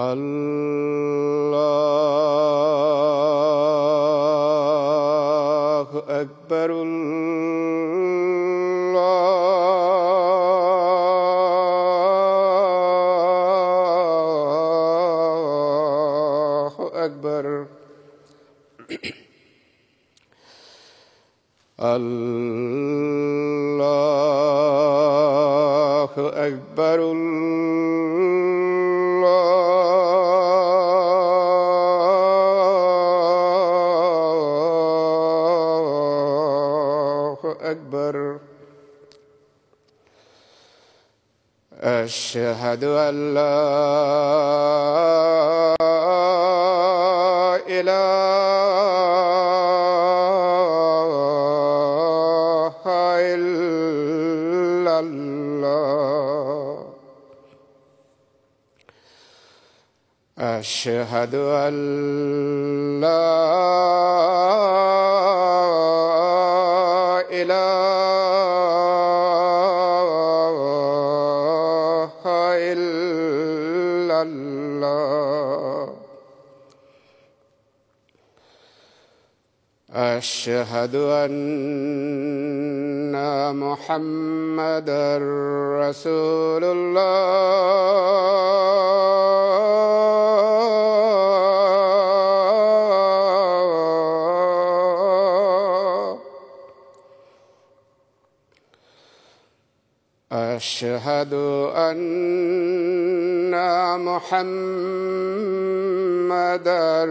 अल्लाह अकबर أشهد ان لا اله الا الله اشهد ان واشهد ان محمدا رسول الله أشهد ان محمدا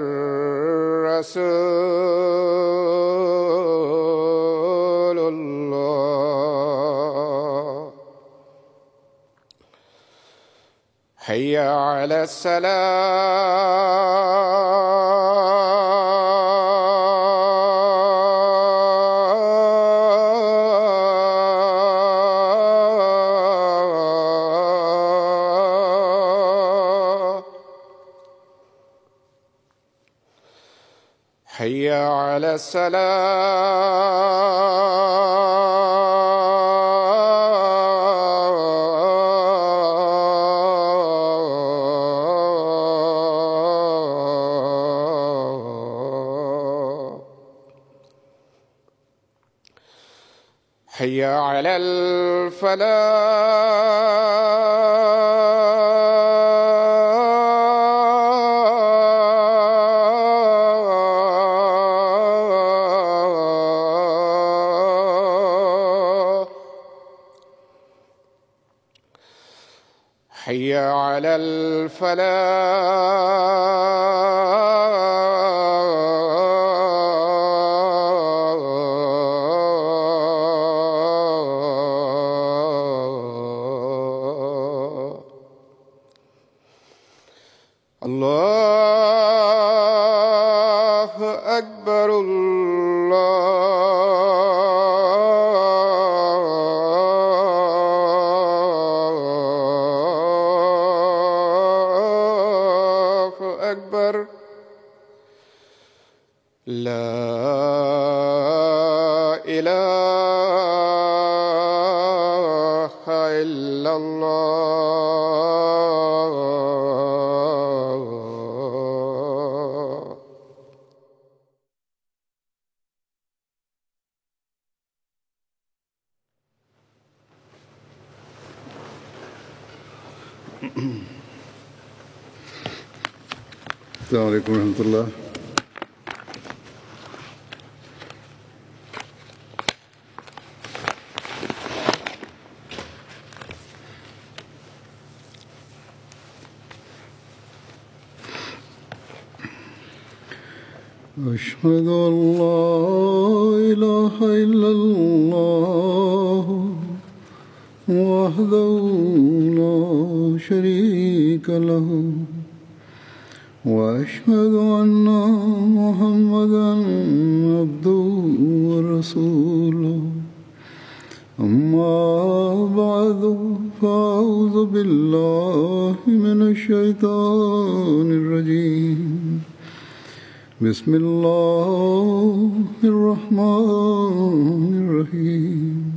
رسول الله حي على السلام على السلام حي على الفلاح فلا السلام عليكم ورحمة الله أشهد أن لا له واشهد ان محمدا عبده ورسوله اما بعد فاعوذ بالله من الشيطان الرجيم بسم الله الرحمن الرحيم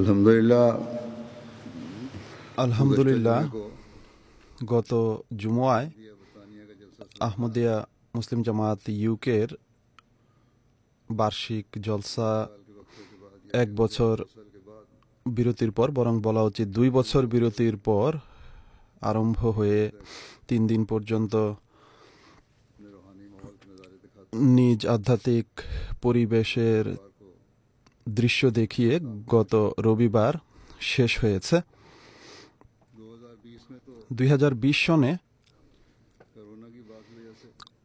আলহামদুলিল্লাহ আলহামদুলিল্লাহ গত জুমুয়ায় আহমদিয়া মুসলিম জামাত ইউকের বার্ষিক জলসা এক বছর বিরতির পর বরং বলা উচিত দুই বছর বিরতির পর আরম্ভ হয়ে তিন দিন পর্যন্ত নিজ আধ্যাত্মিক পরিবেশের দৃশ্য দেখিয়ে গত রবিবার শেষ হয়েছে দুই সনে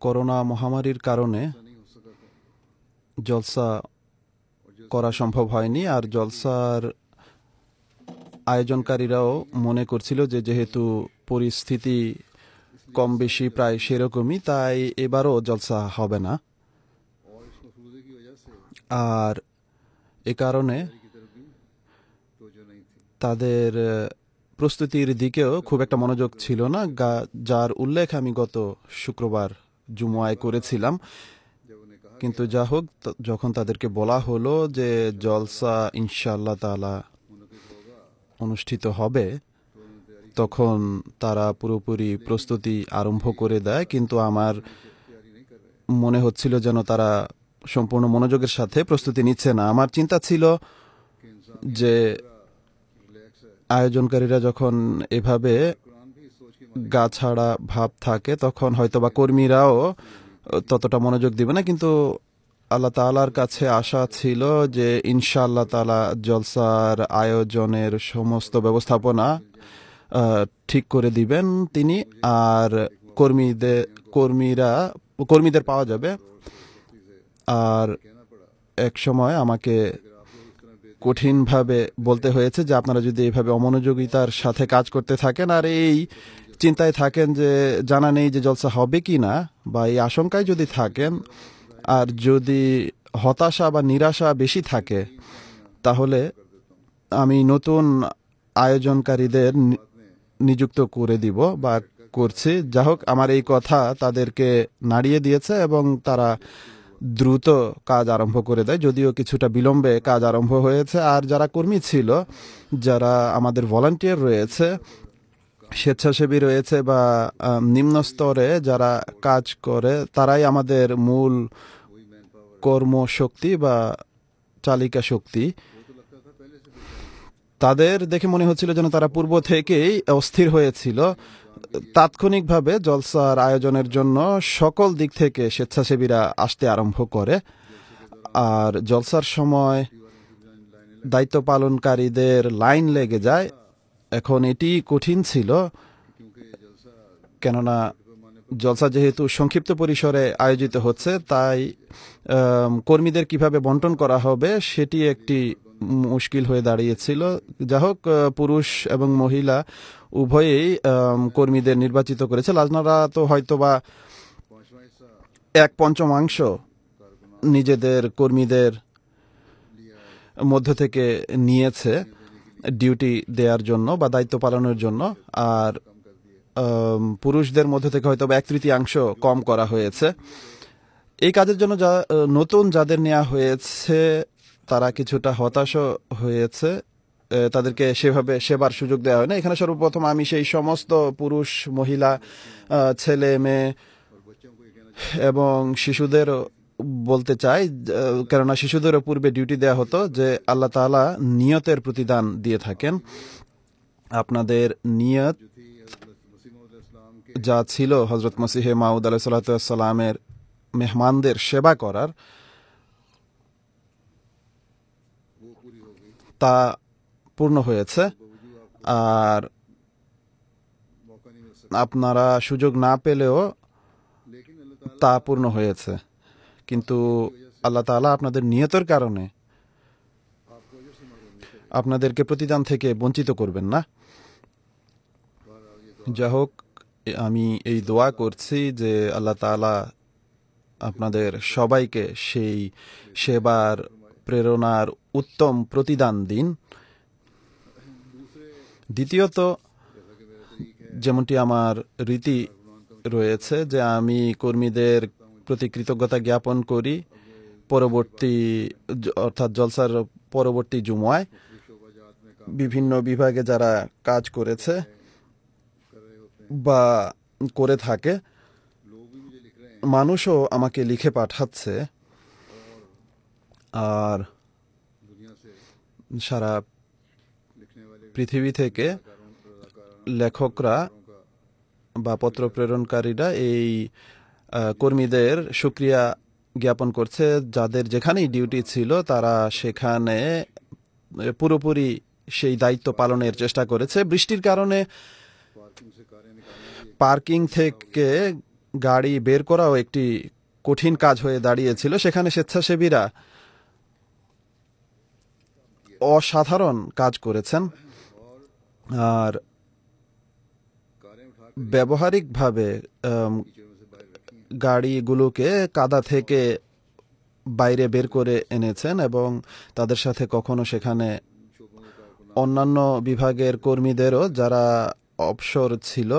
করোনা মহামারীর কারণে জলসা করা সম্ভব হয়নি আর জলসার আয়োজনকারীরাও মনে করছিল যে যেহেতু পরিস্থিতি কম বেশি প্রায় সেরকমই তাই এবারও জলসা হবে না আর এ কারণে তাদের প্রস্তুতির দিকেও খুব একটা মনোযোগ ছিল না যার উল্লেখ আমি গত শুক্রবার জুমুয়ায় করেছিলাম কিন্তু যা হোক যখন তাদেরকে বলা হলো যে জলসা ইনশাআল্লাহ তালা অনুষ্ঠিত হবে তখন তারা পুরোপুরি প্রস্তুতি আরম্ভ করে দেয় কিন্তু আমার মনে হচ্ছিল যেন তারা সম্পূর্ণ মনোযোগের সাথে প্রস্তুতি নিচ্ছে না আমার চিন্তা ছিল যে আয়োজনকারীরা যখন এভাবে গা ছাড়া ভাব থাকে তখন হয়তো বা কর্মীরাও ততটা মনোযোগ দিবে না কিন্তু আল্লাহ তালার কাছে আশা ছিল যে ইনশাআল্লাহ তালা জলসার আয়োজনের সমস্ত ব্যবস্থাপনা ঠিক করে দিবেন তিনি আর কর্মীদের কর্মীরা কর্মীদের পাওয়া যাবে আর এক সময় আমাকে কঠিনভাবে বলতে হয়েছে যে আপনারা যদি এইভাবে অমনোযোগিতার সাথে কাজ করতে থাকেন আর এই চিন্তায় থাকেন যে জানা নেই যে জলসা হবে কি না বা এই আশঙ্কায় যদি থাকেন আর যদি হতাশা বা নিরাশা বেশি থাকে তাহলে আমি নতুন আয়োজনকারীদের নিযুক্ত করে দিব বা করছি যা হোক আমার এই কথা তাদেরকে নাড়িয়ে দিয়েছে এবং তারা দ্রুত কাজ আরম্ভ করে দেয় যদিও কিছুটা বিলম্বে কাজ আরম্ভ হয়েছে আর যারা কর্মী ছিল যারা আমাদের ভলান্টিয়ার রয়েছে স্বেচ্ছাসেবী রয়েছে বা নিম্ন স্তরে যারা কাজ করে তারাই আমাদের মূল কর্মশক্তি বা চালিকা শক্তি তাদের দেখে মনে হচ্ছিল যেন তারা পূর্ব থেকেই অস্থির হয়েছিল তাৎক্ষণিকভাবে জলসার আয়োজনের জন্য সকল দিক থেকে স্বেচ্ছাসেবীরা আসতে আরম্ভ করে আর জলসার সময় দায়িত্ব পালনকারীদের লাইন লেগে যায় এখন এটি কঠিন ছিল কেননা জলসা যেহেতু সংক্ষিপ্ত পরিসরে আয়োজিত হচ্ছে তাই কর্মীদের কিভাবে বন্টন করা হবে সেটি একটি মুশকিল হয়ে দাঁড়িয়েছিল যা হোক পুরুষ এবং মহিলা উভয়েই কর্মীদের নির্বাচিত করেছে লাজনারা তো হয়তোবা এক পঞ্চমাংশ নিজেদের কর্মীদের মধ্য থেকে নিয়েছে ডিউটি দেওয়ার জন্য বা দায়িত্ব পালনের জন্য আর পুরুষদের মধ্যে থেকে হয়তো এক তৃতীয়াংশ কম করা হয়েছে এই কাজের জন্য যা নতুন যাদের নেওয়া হয়েছে তারা কিছুটা হতাশ হয়েছে তাদেরকে সেভাবে সেবার সুযোগ দেওয়া হয় না এখানে সর্বপ্রথম আমি সেই সমস্ত পুরুষ মহিলা ছেলে মেয়ে এবং শিশুদের বলতে চাই কেননা শিশুদেরও পূর্বে ডিউটি দেয়া হতো যে আল্লাহ তালা নিয়তের প্রতিদান দিয়ে থাকেন আপনাদের নিয়ত যা ছিল হজরত মসিহে মাউদ আলাহ সাল্লামের মেহমানদের সেবা করার তা পূর্ণ হয়েছে আর আপনারা সুযোগ না পেলেও তা পূর্ণ হয়েছে কিন্তু আল্লাহ তালা আপনাদের নিয়তের কারণে আপনাদেরকে প্রতিদান থেকে বঞ্চিত করবেন না যা হোক আমি এই দোয়া করছি যে আল্লাহ তালা আপনাদের সবাইকে সেই সেবার প্রেরণার উত্তম প্রতিদান দিন দ্বিতীয়ত যেমনটি আমার রীতি রয়েছে যে আমি কর্মীদের প্রতি কৃতজ্ঞতা জ্ঞাপন করি পরবর্তী অর্থাৎ জলসার পরবর্তী জুমায় বিভিন্ন বিভাগে যারা কাজ করেছে বা করে থাকে মানুষও আমাকে লিখে পাঠাচ্ছে আর সারা পৃথিবী থেকে লেখকরা বা পত্র প্রেরণকারীরা এই কর্মীদের সুক্রিয়া জ্ঞাপন করছে যাদের যেখানেই ডিউটি ছিল তারা সেখানে পুরোপুরি সেই দায়িত্ব পালনের চেষ্টা করেছে বৃষ্টির কারণে পার্কিং থেকে গাড়ি বের করাও একটি কঠিন কাজ হয়ে দাঁড়িয়েছিল সেখানে স্বেচ্ছাসেবীরা অসাধারণ কাজ করেছেন আর ব্যবহারিকভাবে গাড়িগুলোকে কাদা থেকে বাইরে বের করে এনেছেন এবং তাদের সাথে কখনো সেখানে অন্যান্য বিভাগের কর্মীদেরও যারা অবসর ছিল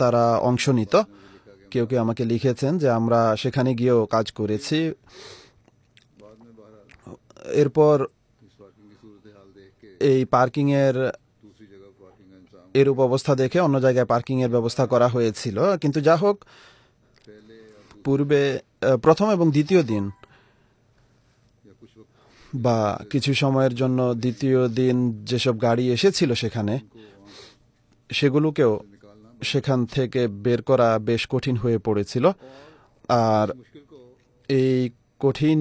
তারা অংশ নিত কেউ কেউ আমাকে লিখেছেন যে আমরা সেখানে গিয়েও কাজ করেছি এরপর এই পার্কিংয়ের এরূপ অবস্থা দেখে অন্য জায়গায় পার্কিংয়ের ব্যবস্থা করা হয়েছিল কিন্তু যা হোক পূর্বে প্রথম এবং দ্বিতীয় দিন বা কিছু সময়ের জন্য দ্বিতীয় দিন যেসব গাড়ি এসেছিল সেখানে সেগুলোকেও সেখান থেকে বের করা বেশ কঠিন হয়ে পড়েছিল আর এই কঠিন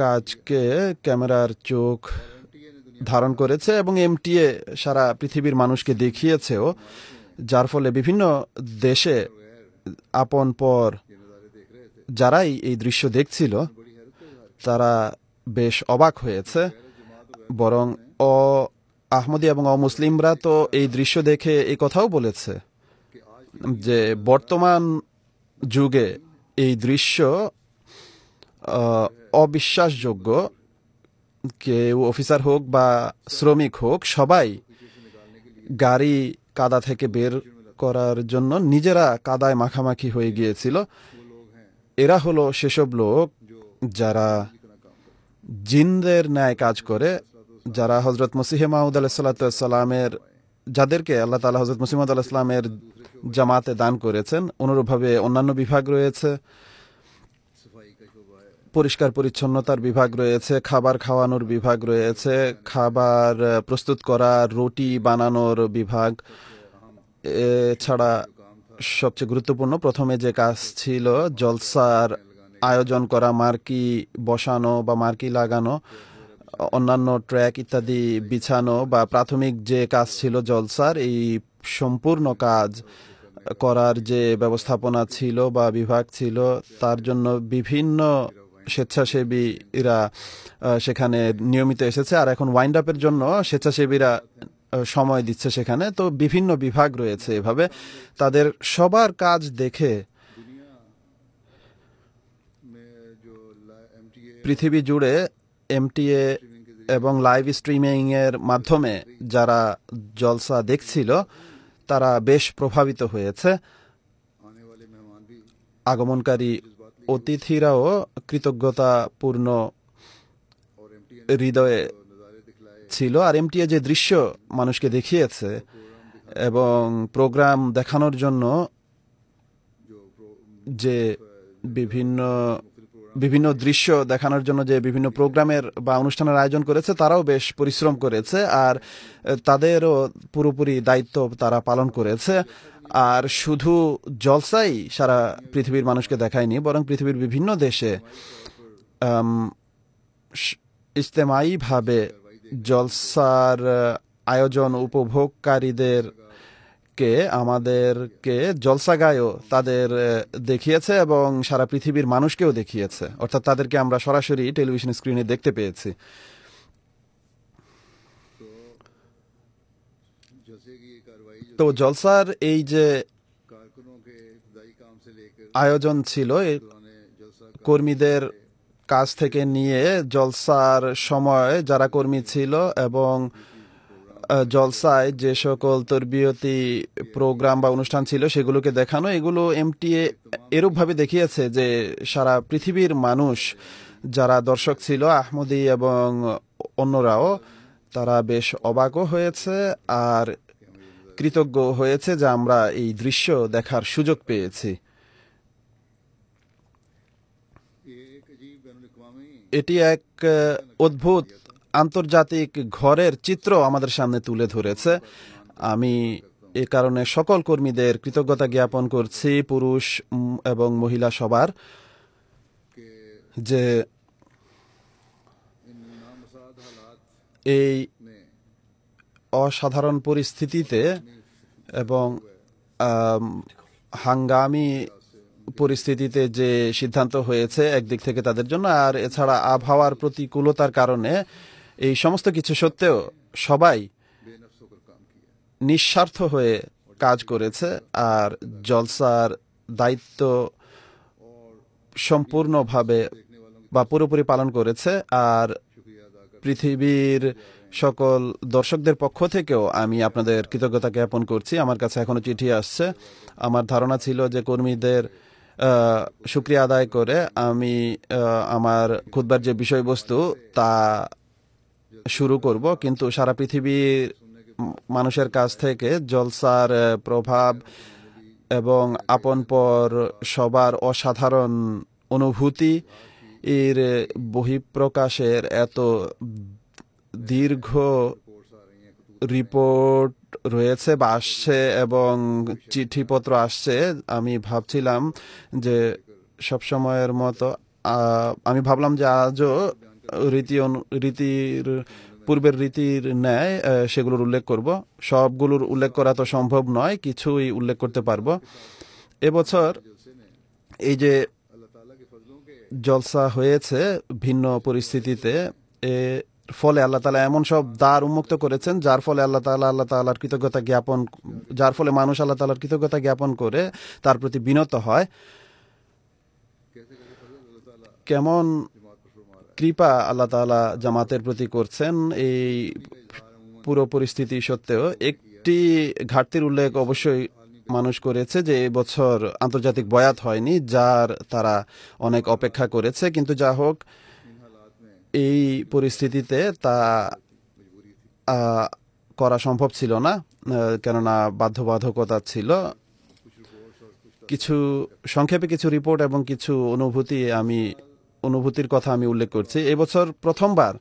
কাজকে ক্যামেরার চোখ ধারণ করেছে এবং এমটিএ সারা পৃথিবীর মানুষকে দেখিয়েছেও যার ফলে বিভিন্ন দেশে আপন পর যারাই এই দৃশ্য দেখছিল তারা বেশ অবাক হয়েছে বরং অ আহমদি এবং অমুসলিমরা তো এই দৃশ্য দেখে এই কথাও বলেছে যে বর্তমান যুগে এই দৃশ্য অবিশ্বাসযোগ্য কেউ অফিসার হোক বা শ্রমিক হোক সবাই গাড়ি কাদা থেকে বের করার জন্য নিজেরা কাদায় মাখামাখি হয়ে গিয়েছিল এরা হলো সেসব লোক যারা জিনদের ন্যায় কাজ করে যারা হজরত মসিহে মাহুদ আলাহিসাল্লাতামের যাদেরকে আল্লাহ তালা হজরত মুসিমদ আলাহিসামের জামাতে দান করেছেন অনুরূপভাবে অন্যান্য বিভাগ রয়েছে পরিষ্কার পরিচ্ছন্নতার বিভাগ রয়েছে খাবার খাওয়ানোর বিভাগ রয়েছে খাবার প্রস্তুত করা রুটি বানানোর বিভাগ ছাড়া সবচেয়ে গুরুত্বপূর্ণ প্রথমে যে কাজ ছিল জলসার আয়োজন করা মার্কি বসানো বা মার্কি লাগানো অন্যান্য ট্র্যাক ইত্যাদি বিছানো বা প্রাথমিক যে কাজ ছিল জলসার এই সম্পূর্ণ কাজ করার যে ব্যবস্থাপনা ছিল বা বিভাগ ছিল তার জন্য বিভিন্ন স্বেচ্ছাসেবীরা সেখানে নিয়মিত এসেছে আর এখন ওয়াইন্ড আপের জন্য স্বেচ্ছাসেবীরা সময় দিচ্ছে সেখানে তো বিভিন্ন বিভাগ রয়েছে এভাবে তাদের সবার কাজ দেখে পৃথিবী জুড়ে এমটিএ এবং লাইভ স্ট্রিমিং এর মাধ্যমে যারা জলসা দেখছিল তারা বেশ প্রভাবিত হয়েছে আগমনকারী অতিথিরাও কৃতজ্ঞতাপূর্ণ হৃদয়ে ছিল আর এমটিএ যে দৃশ্য মানুষকে দেখিয়েছে এবং প্রোগ্রাম দেখানোর জন্য যে বিভিন্ন বিভিন্ন দৃশ্য দেখানোর জন্য যে বিভিন্ন প্রোগ্রামের বা অনুষ্ঠানের আয়োজন করেছে তারাও বেশ পরিশ্রম করেছে আর তাদেরও পুরোপুরি দায়িত্ব তারা পালন করেছে আর শুধু জলসাই সারা পৃথিবীর মানুষকে দেখায়নি বরং পৃথিবীর বিভিন্ন দেশে ইজতেমাইভাবে জলসার আয়োজন উপভোগকারীদের কে আমাদেরকে জলসাগায়ও তাদের দেখিয়েছে এবং সারা পৃথিবীর মানুষকেও দেখিয়েছে অর্থাৎ তাদেরকে আমরা সরাসরি টেলিভিশন স্ক্রিনে দেখতে পেয়েছি তো জলসার এই যে আয়োজন ছিল কর্মীদের কাজ থেকে নিয়ে জলসার সময় যারা কর্মী ছিল এবং জলসায় যে সকল তরবিয়তি প্রোগ্রাম বা অনুষ্ঠান ছিল সেগুলোকে দেখানো এগুলো এমটিএ এরূপভাবে দেখিয়েছে যে সারা পৃথিবীর মানুষ যারা দর্শক ছিল আহমদি এবং অন্যরাও তারা বেশ অবাকও হয়েছে আর কৃতজ্ঞ হয়েছে যে আমরা এই দৃশ্য দেখার সুযোগ পেয়েছি এটি এক অদ্ভুত আন্তর্জাতিক ঘরের চিত্র আমাদের সামনে তুলে ধরেছে আমি এ কারণে সকল কর্মীদের কৃতজ্ঞতা জ্ঞাপন করছি পুরুষ এবং মহিলা সবার যে এই অসাধারণ পরিস্থিতিতে এবং হাঙ্গামি পরিস্থিতিতে যে সিদ্ধান্ত হয়েছে একদিক থেকে তাদের জন্য আর এছাড়া আবহাওয়ার প্রতিকূলতার কারণে এই সমস্ত কিছু সত্ত্বেও সবাই নিঃস্বার্থ হয়ে কাজ করেছে আর জলসার দায়িত্ব সম্পূর্ণভাবে বা পুরোপুরি পালন করেছে আর পৃথিবীর সকল দর্শকদের পক্ষ থেকেও আমি আপনাদের কৃতজ্ঞতা জ্ঞাপন করছি আমার কাছে এখনও চিঠি আসছে আমার ধারণা ছিল যে কর্মীদের সুক্রিয়া আদায় করে আমি আমার খুদবার যে বিষয়বস্তু তা শুরু করব কিন্তু সারা পৃথিবীর মানুষের কাছ থেকে জলসার প্রভাব এবং আপন পর সবার অসাধারণ অনুভূতি এর বহিঃপ্রকাশের এত দীর্ঘ রিপোর্ট রয়েছে বা আসছে এবং চিঠিপত্র আসছে আমি ভাবছিলাম যে সব সময়ের মতো আমি ভাবলাম যে আজও রীতি রীতির পূর্বের রীতির ন্যায় সেগুলোর উল্লেখ করব সবগুলোর উল্লেখ করা তো সম্ভব নয় কিছুই উল্লেখ করতে পারবো এবছর এই যে জলসা হয়েছে ভিন্ন পরিস্থিতিতে ফলে আল্লাহ তালা এমন সব দ্বার উন্মুক্ত করেছেন যার ফলে আল্লাহ তালা আল্লাহ তালার কৃতজ্ঞতা জ্ঞাপন যার ফলে মানুষ আল্লাহ তালার কৃতজ্ঞতা জ্ঞাপন করে তার প্রতি বিনত হয় কেমন কৃপা আল্লাহ তালা জামাতের প্রতি করছেন এই পুরো পরিস্থিতি সত্ত্বেও একটি ঘাটতির উল্লেখ অবশ্যই মানুষ করেছে যে এবছর আন্তর্জাতিক বয়াত হয়নি যার তারা অনেক অপেক্ষা করেছে কিন্তু যা হোক এই পরিস্থিতিতে তা করা সম্ভব ছিল না কেননা বাধ্যবাধকতা ছিল কিছু সংক্ষেপে কিছু রিপোর্ট এবং কিছু অনুভূতি আমি অনুভূতির কথা আমি উল্লেখ করছি এবছর প্রথমবার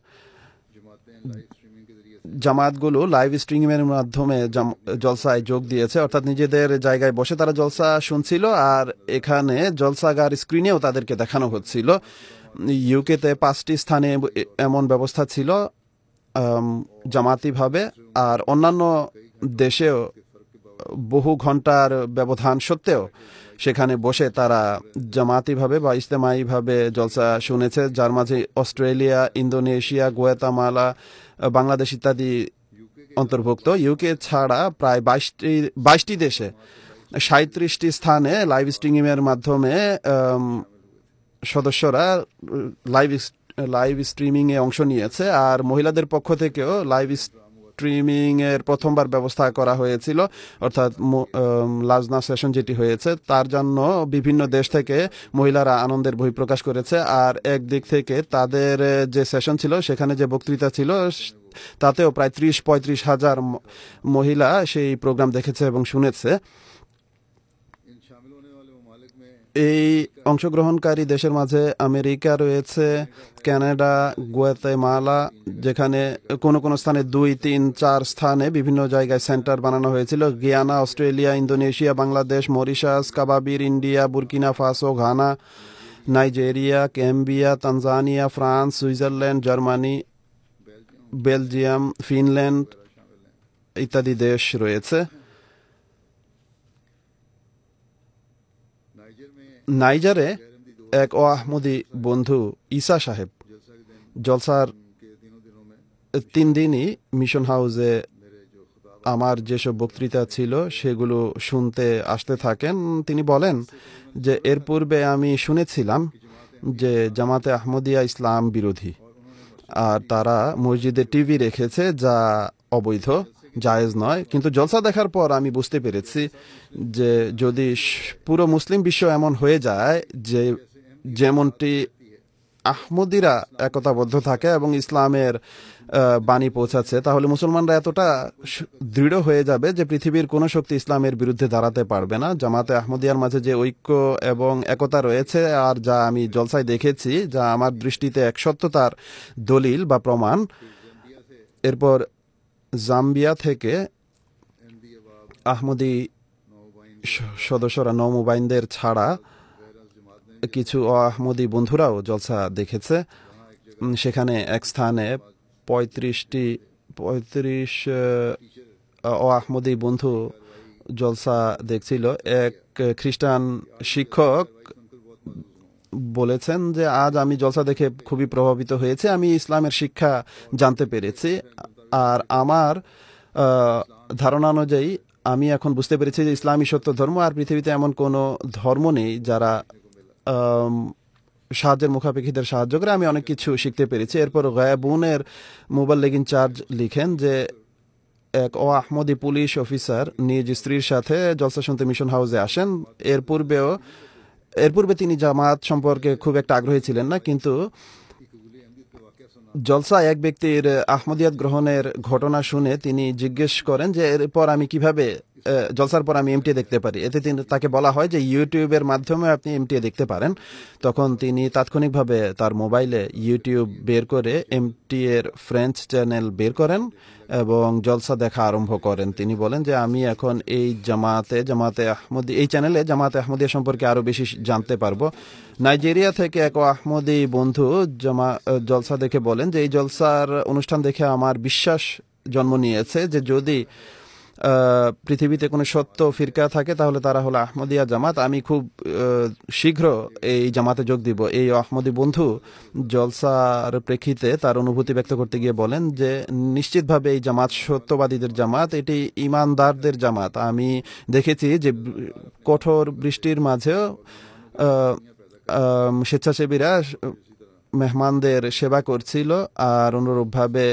জামায়াতগুলো লাইভ স্ট্রিমের মাধ্যমে জলসায় যোগ দিয়েছে অর্থাৎ নিজেদের জায়গায় বসে তারা জলসা শুনছিল আর এখানে জলসাগার স্ক্রিনেও তাদেরকে দেখানো হচ্ছিল ইউকেতে পাঁচটি স্থানে এমন ব্যবস্থা ছিল জামাতিভাবে আর অন্যান্য দেশেও বহু ঘন্টার ব্যবধান সত্ত্বেও সেখানে বসে তারা জামাতিভাবে বা ইজতেমাইভাবে জলসা শুনেছে যার মাঝে অস্ট্রেলিয়া ইন্দোনেশিয়া গোয়াতামালা বাংলাদেশ ইত্যাদি অন্তর্ভুক্ত ইউকে ছাড়া প্রায় বাইশটি বাইশটি দেশে সাঁত্রিশটি স্থানে লাইভ স্ট্রিমিংয়ের মাধ্যমে সদস্যরা লাইভ লাইভ স্ট্রিমিংয়ে অংশ নিয়েছে আর মহিলাদের পক্ষ থেকেও লাইভ স্ট্রিমিং এর প্রথমবার ব্যবস্থা করা হয়েছিল অর্থাৎ লাজনা সেশন যেটি হয়েছে তার জন্য বিভিন্ন দেশ থেকে মহিলারা আনন্দের প্রকাশ করেছে আর এক দিক থেকে তাদের যে সেশন ছিল সেখানে যে বক্তৃতা ছিল তাতেও প্রায় ত্রিশ পঁয়ত্রিশ হাজার মহিলা সেই প্রোগ্রাম দেখেছে এবং শুনেছে এই অংশগ্রহণকারী দেশের মাঝে আমেরিকা রয়েছে ক্যানাডা গুয়াতেমালা যেখানে কোনো কোনো স্থানে দুই তিন চার স্থানে বিভিন্ন জায়গায় সেন্টার বানানো হয়েছিল Guyana Australia Indonesia Bangladesh Mauritius কাবাবির India Burkina Faso Ghana Nigeria Gambia Tanzania France Switzerland Germany Belgium Finland ইত্যাদি দেশ রয়েছে নাইজারে এক ও আহমদি বন্ধু ঈসা সাহেব জলসার তিন দিনই মিশন হাউসে আমার যেসব বক্তৃতা ছিল সেগুলো শুনতে আসতে থাকেন তিনি বলেন যে এর পূর্বে আমি শুনেছিলাম যে জামাতে আহমদিয়া ইসলাম বিরোধী আর তারা মসজিদে টিভি রেখেছে যা অবৈধ জায়েজ নয় কিন্তু জলসা দেখার পর আমি বুঝতে পেরেছি যে যদি পুরো মুসলিম বিশ্ব এমন হয়ে যায় যে যেমনটি আহমদিরা একতাবদ্ধ থাকে এবং ইসলামের বাণী পৌঁছাচ্ছে তাহলে মুসলমানরা এতটা দৃঢ় হয়ে যাবে যে পৃথিবীর কোনো শক্তি ইসলামের বিরুদ্ধে দাঁড়াতে পারবে না জামাতে আহমদিয়ার মাঝে যে ঐক্য এবং একতা রয়েছে আর যা আমি জলসায় দেখেছি যা আমার দৃষ্টিতে এক সত্যতার দলিল বা প্রমাণ এরপর জাম্বিয়া থেকে আহমদি সদস্যরা নৌমোবাইনদের ছাড়া কিছু আহমদি বন্ধুরাও জলসা দেখেছে সেখানে এক স্থানে পঁয়ত্রিশটি পঁয়ত্রিশ ও আহমদি বন্ধু জলসা দেখছিল এক খ্রিস্টান শিক্ষক বলেছেন যে আজ আমি জলসা দেখে খুবই প্রভাবিত হয়েছে আমি ইসলামের শিক্ষা জানতে পেরেছি আর আমার ধারণা অনুযায়ী আমি এখন বুঝতে পেরেছি যে ইসলামী সত্য ধর্ম আর পৃথিবীতে এমন কোনো ধর্ম নেই যারা সাহায্যের মুখাপেক্ষীদের সাহায্য করে আমি অনেক কিছু শিখতে পেরেছি এরপর গায়াবুনের লেগিন চার্জ লিখেন যে এক ও আহমদি পুলিশ অফিসার নিজ স্ত্রীর সাথে জলসা শুনতে মিশন হাউসে আসেন এর পূর্বেও এর পূর্বে তিনি জামাত সম্পর্কে খুব একটা আগ্রহী ছিলেন না কিন্তু জলসা এক ব্যক্তির আহমদিয়াত গ্রহণের ঘটনা শুনে তিনি জিজ্ঞেস করেন যে এরপর আমি কিভাবে জলসার পর আমি এমটি দেখতে পারি এতে তিনি তাকে বলা হয় যে ইউটিউবের মাধ্যমে আপনি এমটি দেখতে পারেন তখন তিনি তাৎক্ষণিকভাবে তার মোবাইলে ইউটিউব বের করে এমটি এর ফ্রেঞ্চ চ্যানেল বের করেন এবং জলসা দেখা আরম্ভ করেন তিনি বলেন যে আমি এখন এই জামাতে জামাতে আহমদি এই চ্যানেলে জামাতে আহমদিয়া সম্পর্কে আরও বেশি জানতে পারবো নাইজেরিয়া থেকে এক আহমদি বন্ধু জামা জলসা দেখে বলেন যে এই জলসার অনুষ্ঠান দেখে আমার বিশ্বাস জন্ম নিয়েছে যে যদি পৃথিবীতে কোনো সত্য ফিরকা থাকে তাহলে তারা হলো আহমদিয়া জামাত আমি খুব শীঘ্র এই জামাতে যোগ দিব এই আহমদি বন্ধু জলসার প্রেক্ষিতে তার অনুভূতি ব্যক্ত করতে গিয়ে বলেন যে নিশ্চিতভাবে এই জামাত সত্যবাদীদের জামাত এটি ইমানদারদের জামাত আমি দেখেছি যে কঠোর বৃষ্টির মাঝেও স্বেচ্ছাসেবীরা মেহমানদের সেবা করছিল আর অনুরূপভাবে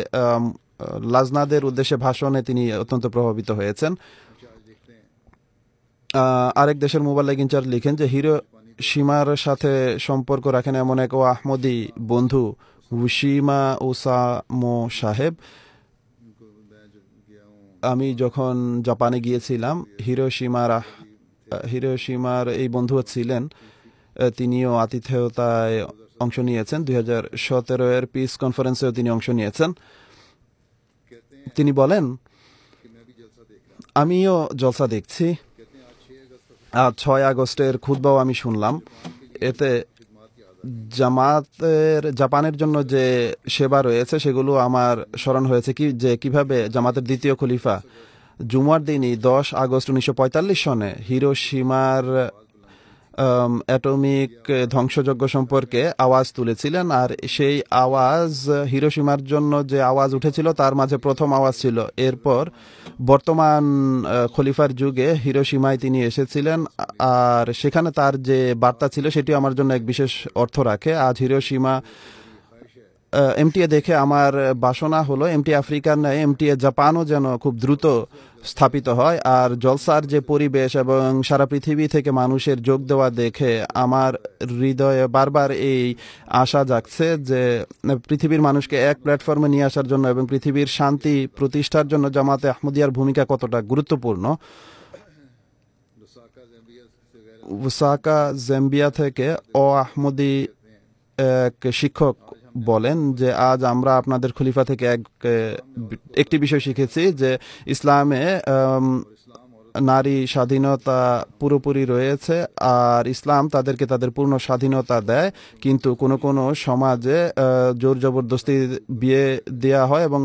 লাজনাদের উদ্দেশ্যে ভাষণে তিনি অত্যন্ত প্রভাবিত হয়েছেন আরেক দেশের মোবাইল ইনচার্জ লিখেন যে হিরো সীমার সাথে সম্পর্ক রাখেন এমন এক ও আহমদি বন্ধু হুসিমা ওসামো সাহেব আমি যখন জাপানে গিয়েছিলাম হিরো সীমার এই বন্ধু ছিলেন তিনিও আতিথেয়তায় অংশ নিয়েছেন দুই হাজার সতেরো এর পিস কনফারেন্সেও তিনি অংশ নিয়েছেন তিনি বলেন আমিও জলসা দেখছি আর ছয় আগস্টের খুদ্বাও আমি শুনলাম এতে জামাতের জাপানের জন্য যে সেবা রয়েছে সেগুলো আমার স্মরণ হয়েছে কি যে কিভাবে জামাতের দ্বিতীয় খলিফা জুমার দিনই দশ আগস্ট উনিশশো সনে হিরো সীমার অ্যাটমিক ধ্বংসযজ্ঞ সম্পর্কে আওয়াজ তুলেছিলেন আর সেই আওয়াজ হিরোসীমার জন্য যে আওয়াজ উঠেছিল তার মাঝে প্রথম আওয়াজ ছিল এরপর বর্তমান খলিফার যুগে হিরোসীমায় তিনি এসেছিলেন আর সেখানে তার যে বার্তা ছিল সেটি আমার জন্য এক বিশেষ অর্থ রাখে আজ হিরোসীমা এমটিএ দেখে আমার বাসনা হলো এমটি আফ্রিকার নয় এমটিএ জাপানও যেন খুব দ্রুত স্থাপিত হয় আর জলসার যে পরিবেশ এবং সারা পৃথিবী থেকে মানুষের যোগ দেওয়া দেখে আমার হৃদয়ে বারবার এই আশা জাগছে যে পৃথিবীর মানুষকে এক প্ল্যাটফর্মে নিয়ে আসার জন্য এবং পৃথিবীর শান্তি প্রতিষ্ঠার জন্য জামাতে আহমদিয়ার ভূমিকা কতটা গুরুত্বপূর্ণ ওসাকা জেম্বিয়া থেকে ও আহমদি এক শিক্ষক বলেন যে আজ আমরা আপনাদের খলিফা থেকে এক একটি বিষয় শিখেছি যে ইসলামে নারী স্বাধীনতা পুরোপুরি রয়েছে আর ইসলাম তাদেরকে তাদের পূর্ণ স্বাধীনতা দেয় কিন্তু কোনো কোনো সমাজে জোর জবরদস্তি বিয়ে দেয়া হয় এবং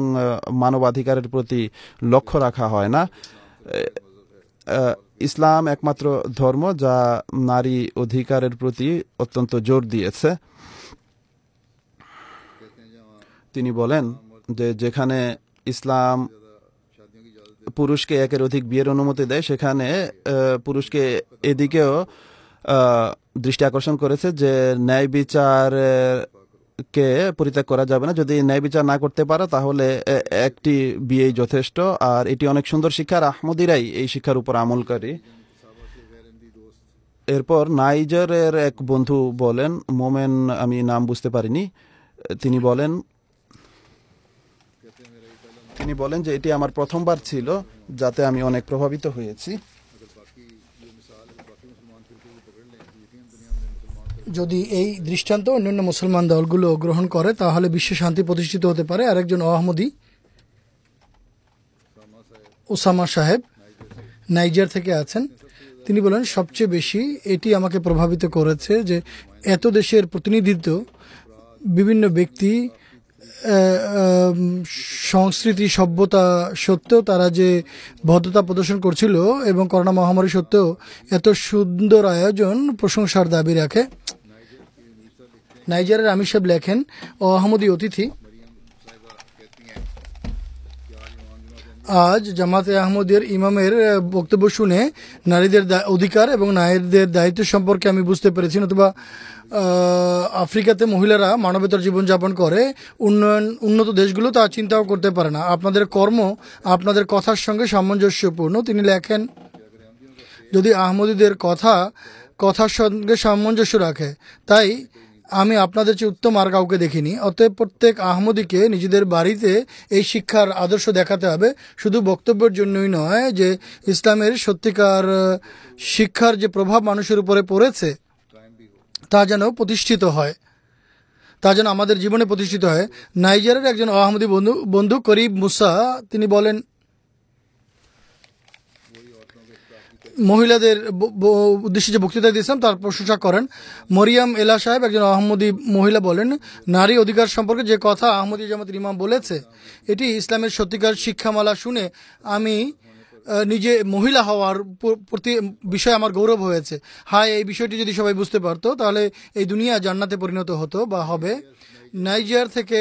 মানবাধিকারের প্রতি লক্ষ্য রাখা হয় না ইসলাম একমাত্র ধর্ম যা নারী অধিকারের প্রতি অত্যন্ত জোর দিয়েছে তিনি বলেন যে যেখানে ইসলাম পুরুষকে একের অধিক বিয়ের অনুমতি দেয় সেখানে পুরুষকে এদিকেও দৃষ্টি আকর্ষণ করেছে যে ন্যায় বিচারকে পরিত্যাগ করা যাবে না যদি ন্যায় বিচার না করতে পারো তাহলে একটি বিয়ে যথেষ্ট আর এটি অনেক সুন্দর শিক্ষা আর আহমদিরাই এই শিক্ষার উপর আমলকারী এরপর নাইজারের এক বন্ধু বলেন মোমেন আমি নাম বুঝতে পারিনি তিনি বলেন তিনি বলেন যে এটি আমার প্রথমবার ছিল যাতে আমি অনেক প্রভাবিত হয়েছি যদি এই দৃষ্টান্ত অন্যান্য মুসলমান দলগুলো গ্রহণ করে তাহলে বিশ্ব শান্তি প্রতিষ্ঠিত হতে পারে আরেকজন আহমদি ওসামা সাহেব নাইজার থেকে আছেন তিনি বলেন সবচেয়ে বেশি এটি আমাকে প্রভাবিত করেছে যে এত দেশের প্রতিনিধিত্ব বিভিন্ন ব্যক্তি সংস্কৃতি সভ্যতা সত্ত্বেও তারা যে ভদ্রতা প্রদর্শন করছিল এবং করোনা মহামারী সত্ত্বেও এত সুন্দর আয়োজন প্রশংসার দাবি রাখে নাইজারের আমির সাহেব লেখেন ও আহমদী অতিথি আজ জামাতে আহমদের ইমামের বক্তব্য শুনে নারীদের অধিকার এবং নারীদের দায়িত্ব সম্পর্কে আমি বুঝতে পেরেছি অথবা আফ্রিকাতে মহিলারা মানবেতর জীবনযাপন করে উন্নয়ন উন্নত দেশগুলো তা চিন্তাও করতে পারে না আপনাদের কর্ম আপনাদের কথার সঙ্গে সামঞ্জস্যপূর্ণ তিনি লেখেন যদি আহমদীদের কথা কথার সঙ্গে সামঞ্জস্য রাখে তাই আমি আপনাদের চেয়ে উত্তম আর কাউকে দেখিনি অতএব প্রত্যেক আহমদিকে নিজেদের বাড়িতে এই শিক্ষার আদর্শ দেখাতে হবে শুধু বক্তব্যের জন্যই নয় যে ইসলামের সত্যিকার শিক্ষার যে প্রভাব মানুষের উপরে পড়েছে তা যেন প্রতিষ্ঠিত হয় তা যেন আমাদের জীবনে প্রতিষ্ঠিত হয় নাইজারের একজন আহমদি বন্ধু বন্ধু করিব মুসা তিনি বলেন মহিলাদের উদ্দেশ্যে যে বক্তৃতা দিয়েছেন তার প্রশংসা করেন মরিয়াম এলা সাহেব একজন আহমদি মহিলা বলেন নারী অধিকার সম্পর্কে যে কথা আহমদি জামাত ইমাম বলেছে এটি ইসলামের সত্যিকার শিক্ষামালা শুনে আমি নিজে মহিলা হওয়ার প্রতি বিষয়ে আমার গৌরব হয়েছে হায় এই বিষয়টি যদি সবাই বুঝতে পারতো তাহলে এই দুনিয়া জান্নাতে পরিণত হতো বা হবে নাইজার থেকে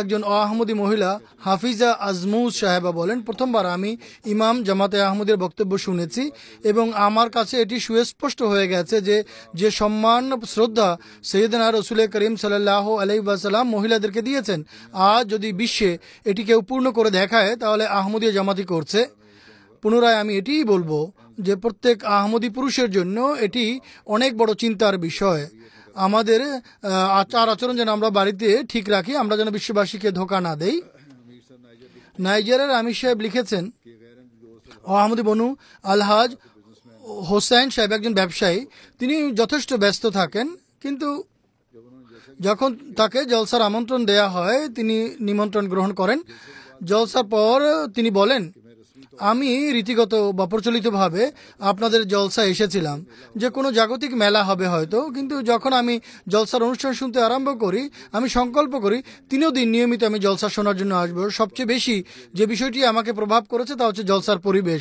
একজন আহমদি মহিলা হাফিজা আজমুজ সাহেবা বলেন প্রথমবার আমি ইমাম জামাতে আহমদের বক্তব্য শুনেছি এবং আমার কাছে এটি সুস্পষ্ট হয়ে গেছে যে যে সম্মান শ্রদ্ধা সৈয়দনা রসুল করিম সাল্লাহ আলাইসাল্লাম মহিলাদেরকে দিয়েছেন আর যদি বিশ্বে এটি কেউ পূর্ণ করে দেখায় তাহলে আহমদীয় জামাতি করছে পুনরায় আমি এটিই বলবো যে প্রত্যেক আহমদী পুরুষের জন্য এটি অনেক বড় চিন্তার বিষয় আমাদের আচার আচরণ যেন আমরা বাড়িতে ঠিক রাখি আমরা যেন বিশ্ববাসীকে ধোকা না দেই নাইজারের আমির সাহেব লিখেছেন আহমদি বনু আলহাজ হোসেন সাহেব একজন ব্যবসায়ী তিনি যথেষ্ট ব্যস্ত থাকেন কিন্তু যখন তাকে জলসার আমন্ত্রণ দেয়া হয় তিনি নিমন্ত্রণ গ্রহণ করেন জলসার পর তিনি বলেন আমি রীতিগত বা প্রচলিতভাবে আপনাদের জলসা এসেছিলাম যে কোনো জাগতিক মেলা হবে হয়তো কিন্তু যখন আমি জলসার অনুষ্ঠান শুনতে আরম্ভ করি আমি সংকল্প করি তিনও দিন নিয়মিত আমি জলসা শোনার জন্য আসবো সবচেয়ে বেশি যে বিষয়টি আমাকে প্রভাব করেছে তা হচ্ছে জলসার পরিবেশ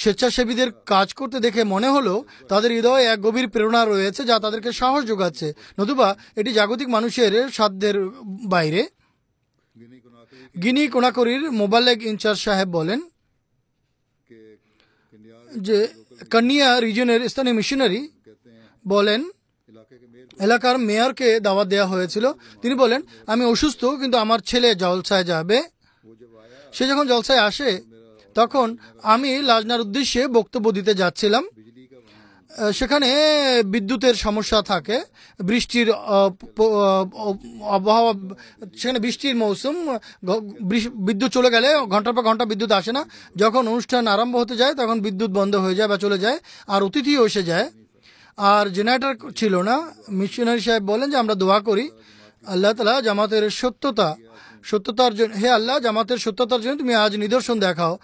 স্বেচ্ছাসেবীদের কাজ করতে দেখে মনে হলো তাদের হৃদয়ে এক গভীর প্রেরণা রয়েছে যা তাদেরকে সাহস যোগাচ্ছে নতুবা এটি জাগতিক মানুষের সাধ্যের বাইরে গিনি কোনাকরির মোবাইল ইনচার্জ সাহেব বলেন যে কানিয়া রিজিয়নের স্থানীয় মিশনারি বলেন এলাকার মেয়রকে দাওয়াত দেওয়া হয়েছিল তিনি বলেন আমি অসুস্থ কিন্তু আমার ছেলে জলসায় যাবে সে যখন জলসায় আসে তখন আমি লাজনার উদ্দেশ্যে বক্তব্য দিতে যাচ্ছিলাম সেখানে বিদ্যুতের সমস্যা থাকে বৃষ্টির আবহাওয়া সেখানে বৃষ্টির মৌসুম বিদ্যুৎ চলে গেলে ঘন্টার পর ঘন্টা বিদ্যুৎ আসে না যখন অনুষ্ঠান আরম্ভ হতে যায় তখন বিদ্যুৎ বন্ধ হয়ে যায় বা চলে যায় আর অতিথিও এসে যায় আর জেনারেটর ছিল না মিশনারি সাহেব বলেন যে আমরা দোয়া করি আল্লাহ তালা জামাতের সত্যতা সত্যতার জন্য হে আল্লাহ জামাতের সত্যতার জন্য তুমি আজ নিদর্শন দেখাও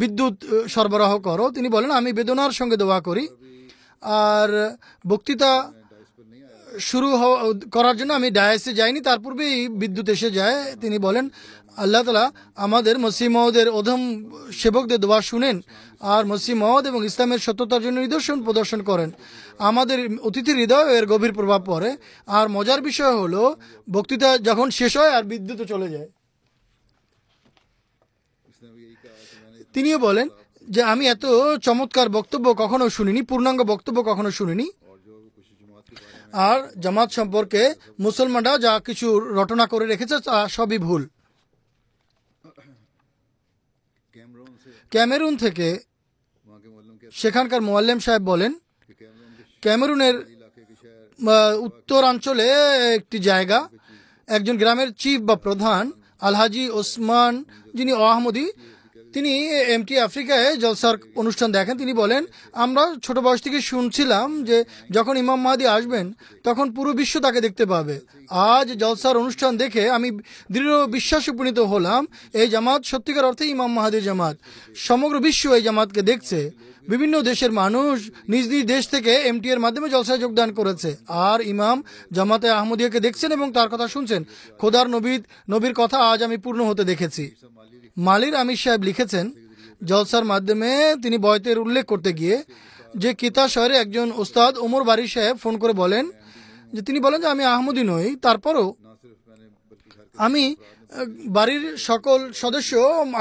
বিদ্যুৎ সরবরাহ করো তিনি বলেন আমি বেদনার সঙ্গে দোয়া করি আর বক্তৃতা শুরু করার জন্য আমি ডায়াসে যাইনি তার পূর্বেই বিদ্যুৎ এসে যায় তিনি বলেন আল্লাহ তালা আমাদের মসিমদের অধম সেবকদের দোয়া শুনেন আর মসিমদ এবং ইসলামের সত্যতার জন্য নিদর্শন প্রদর্শন করেন আমাদের অতিথির হৃদয় এর গভীর প্রভাব পড়ে আর মজার বিষয় হলো বক্তৃতা যখন শেষ হয় আর বিদ্যুৎ চলে যায় তিনিও বলেন যে আমি এত চমৎকার বক্তব্য কখনো শুনিনি পূর্ণাঙ্গ বক্তব্য কখনো শুনিনি আর জামাত সম্পর্কে মুসলমানরা যা কিছু রটনা করে রেখেছে তা সবই ভুল ক্যামেরুন থেকে সেখানকার মোয়াল্লেম সাহেব বলেন ক্যামেরুনের উত্তরাঞ্চলে একটি জায়গা একজন গ্রামের চিফ বা প্রধান আলহাজি ওসমান যিনি আহমদি তিনি এমটি আফ্রিকায় জলসার অনুষ্ঠান দেখেন তিনি বলেন আমরা ছোট বয়স থেকে শুনছিলাম যে যখন ইমাম মাহাদি আসবেন তখন পুরো বিশ্ব তাকে দেখতে পাবে আজ জলসার অনুষ্ঠান দেখে আমি দৃঢ় বিশ্বাস উপনীত হলাম এই জামাত সত্যিকার অর্থে ইমাম মাহাদির জামাত সমগ্র বিশ্ব এই জামাতকে দেখছে বিভিন্ন দেশের মানুষ নিজ নিজ দেশ থেকে এমটি এর মাধ্যমে জলসায় যোগদান করেছে আর ইমাম জামাতে আহমদিয়াকে দেখছেন এবং তার কথা শুনছেন খোদার নবীদ নবীর কথা আজ আমি পূর্ণ হতে দেখেছি মালির আমির সাহেব লিখেছেন জলসার মাধ্যমে তিনি বয়তের উল্লেখ করতে গিয়ে যে কিতা শহরে একজন ওস্তাদ ওমর বাড়ি সাহেব ফোন করে বলেন যে তিনি বলেন যে আমি আহমদি নই তারপরও আমি বাড়ির সকল সদস্য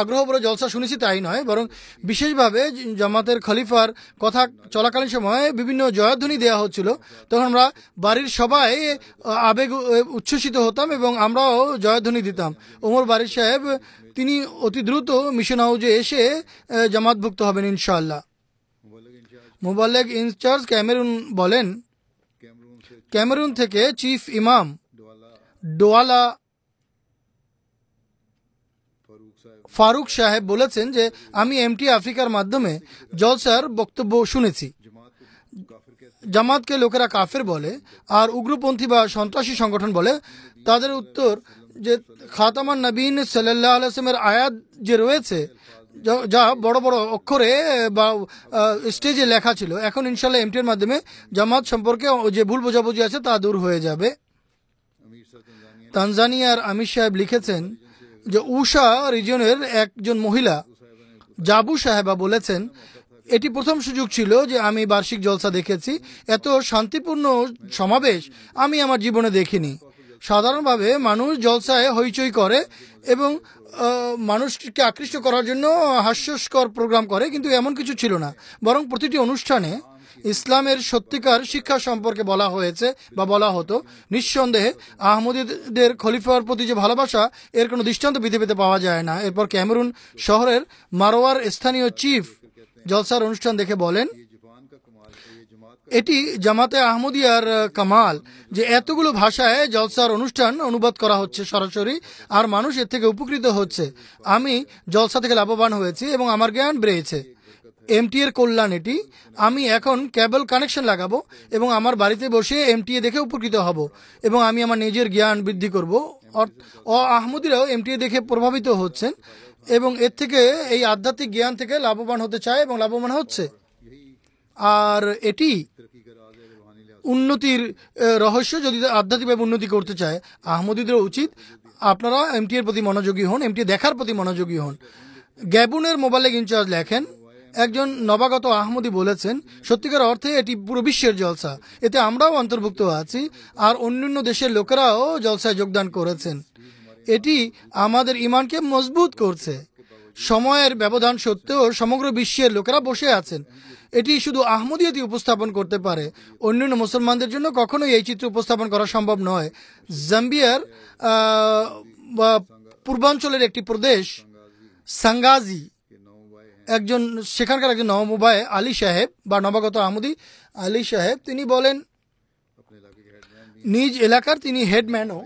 আগ্রহভরে জলসা শুনেছি তাই নয় বরং বিশেষভাবে জামাতের খলিফার কথা চলাকালীন সময়ে বিভিন্ন জয়ধ্বনি দেওয়া হচ্ছিল তখন আমরা বাড়ির সবাই আবেগ উচ্ছ্বসিত হতাম এবং আমরাও জয়ধ্বনি দিতাম ওমর বাড়ির সাহেব তিনি অতি দ্রুত মিশন হাউজে এসে জামাতভুক্ত হবেন ইনশাআল্লাহ মোবাল্লেক ইনচার্জ ক্যামেরুন বলেন ক্যামেরুন থেকে চিফ ইমাম ডোয়ালা ফারুক সাহেব বলেছেন যে আমি এমটি আফ্রিকার মাধ্যমে জলসার বক্তব্য শুনেছি জামাতকে লোকেরা কাফের বলে আর উগ্রপন্থী বা সন্ত্রাসী সংগঠন বলে তাদের উত্তর যে খাতামান নবীন সাল্লাহ আলসেমের আয়াত যে রয়েছে যা বড় বড় অক্ষরে বা স্টেজে লেখা ছিল এখন ইনশাল্লাহ এমটির মাধ্যমে জামাত সম্পর্কে যে ভুল বোঝাবুঝি আছে তা দূর হয়ে যাবে তানজানিয়ার আমির সাহেব লিখেছেন যে উষা রিজনের একজন মহিলা জাবু সাহেবা বলেছেন এটি প্রথম সুযোগ ছিল যে আমি বার্ষিক জলসা দেখেছি এত শান্তিপূর্ণ সমাবেশ আমি আমার জীবনে দেখিনি সাধারণভাবে মানুষ জলসায় হইচই করে এবং মানুষকে আকৃষ্ট করার জন্য হাস্যস্কর প্রোগ্রাম করে কিন্তু এমন কিছু ছিল না বরং প্রতিটি অনুষ্ঠানে ইসলামের সত্যিকার শিক্ষা সম্পর্কে বলা হয়েছে বা বলা হতো নিঃসন্দেহে আহমদীদের খলিফার প্রতি যে ভালোবাসা এর কোনো দৃষ্টান্ত পৃথিবীতে পাওয়া যায় না এরপর ক্যামেরুন শহরের মারোয়ার স্থানীয় চিফ জলসার অনুষ্ঠান দেখে বলেন এটি জামাতে আহমদিয়ার কামাল যে এতগুলো ভাষায় জলসার অনুষ্ঠান অনুবাদ করা হচ্ছে সরাসরি আর মানুষ এর থেকে উপকৃত হচ্ছে আমি জলসা থেকে লাভবান হয়েছি এবং আমার জ্ঞান বেড়েছে এমটি এর কল্যাণ এটি আমি এখন কেবল কানেকশন লাগাবো এবং আমার বাড়িতে বসে এমটিএ দেখে উপকৃত হব এবং আমি আমার নিজের জ্ঞান বৃদ্ধি করব অ আহমদিরাও এমটিএ দেখে প্রভাবিত হচ্ছেন এবং এর থেকে এই আধ্যাত্মিক জ্ঞান থেকে লাভবান হতে চায় এবং লাভবান হচ্ছে আর এটি উন্নতির রহস্য যদি আধ্যাত্মিকভাবে উন্নতি করতে চায় আহমদীদের উচিত আপনারা এমটিএর প্রতি মনোযোগী হন এমটি দেখার প্রতি মনোযোগী হন গ্যাবুনের মোবাইলে ইনচার্জ লেখেন একজন নবাগত আহমদি বলেছেন সত্যিকার অর্থে এটি পুরো বিশ্বের জলসা এতে আমরাও অন্তর্ভুক্ত আছি আর অন্যান্য দেশের লোকেরাও জলসায় যোগদান করেছেন এটি আমাদের ইমানকে মজবুত করছে সময়ের ব্যবধান সত্ত্বেও সমগ্র বিশ্বের লোকেরা বসে আছেন এটি শুধু আহমদিয়তি উপস্থাপন করতে পারে অন্যান্য মুসলমানদের জন্য কখনোই এই চিত্র উপস্থাপন করা সম্ভব নয় জাম্বিয়ার পূর্বাঞ্চলের একটি প্রদেশ সাঙ্গাজি একজন সেখানকার একজন নবমুবায় আলী সাহেব বা নবাগত আমুদি আলী সাহেব তিনি বলেন নিজ এলাকার তিনি হেডম্যানও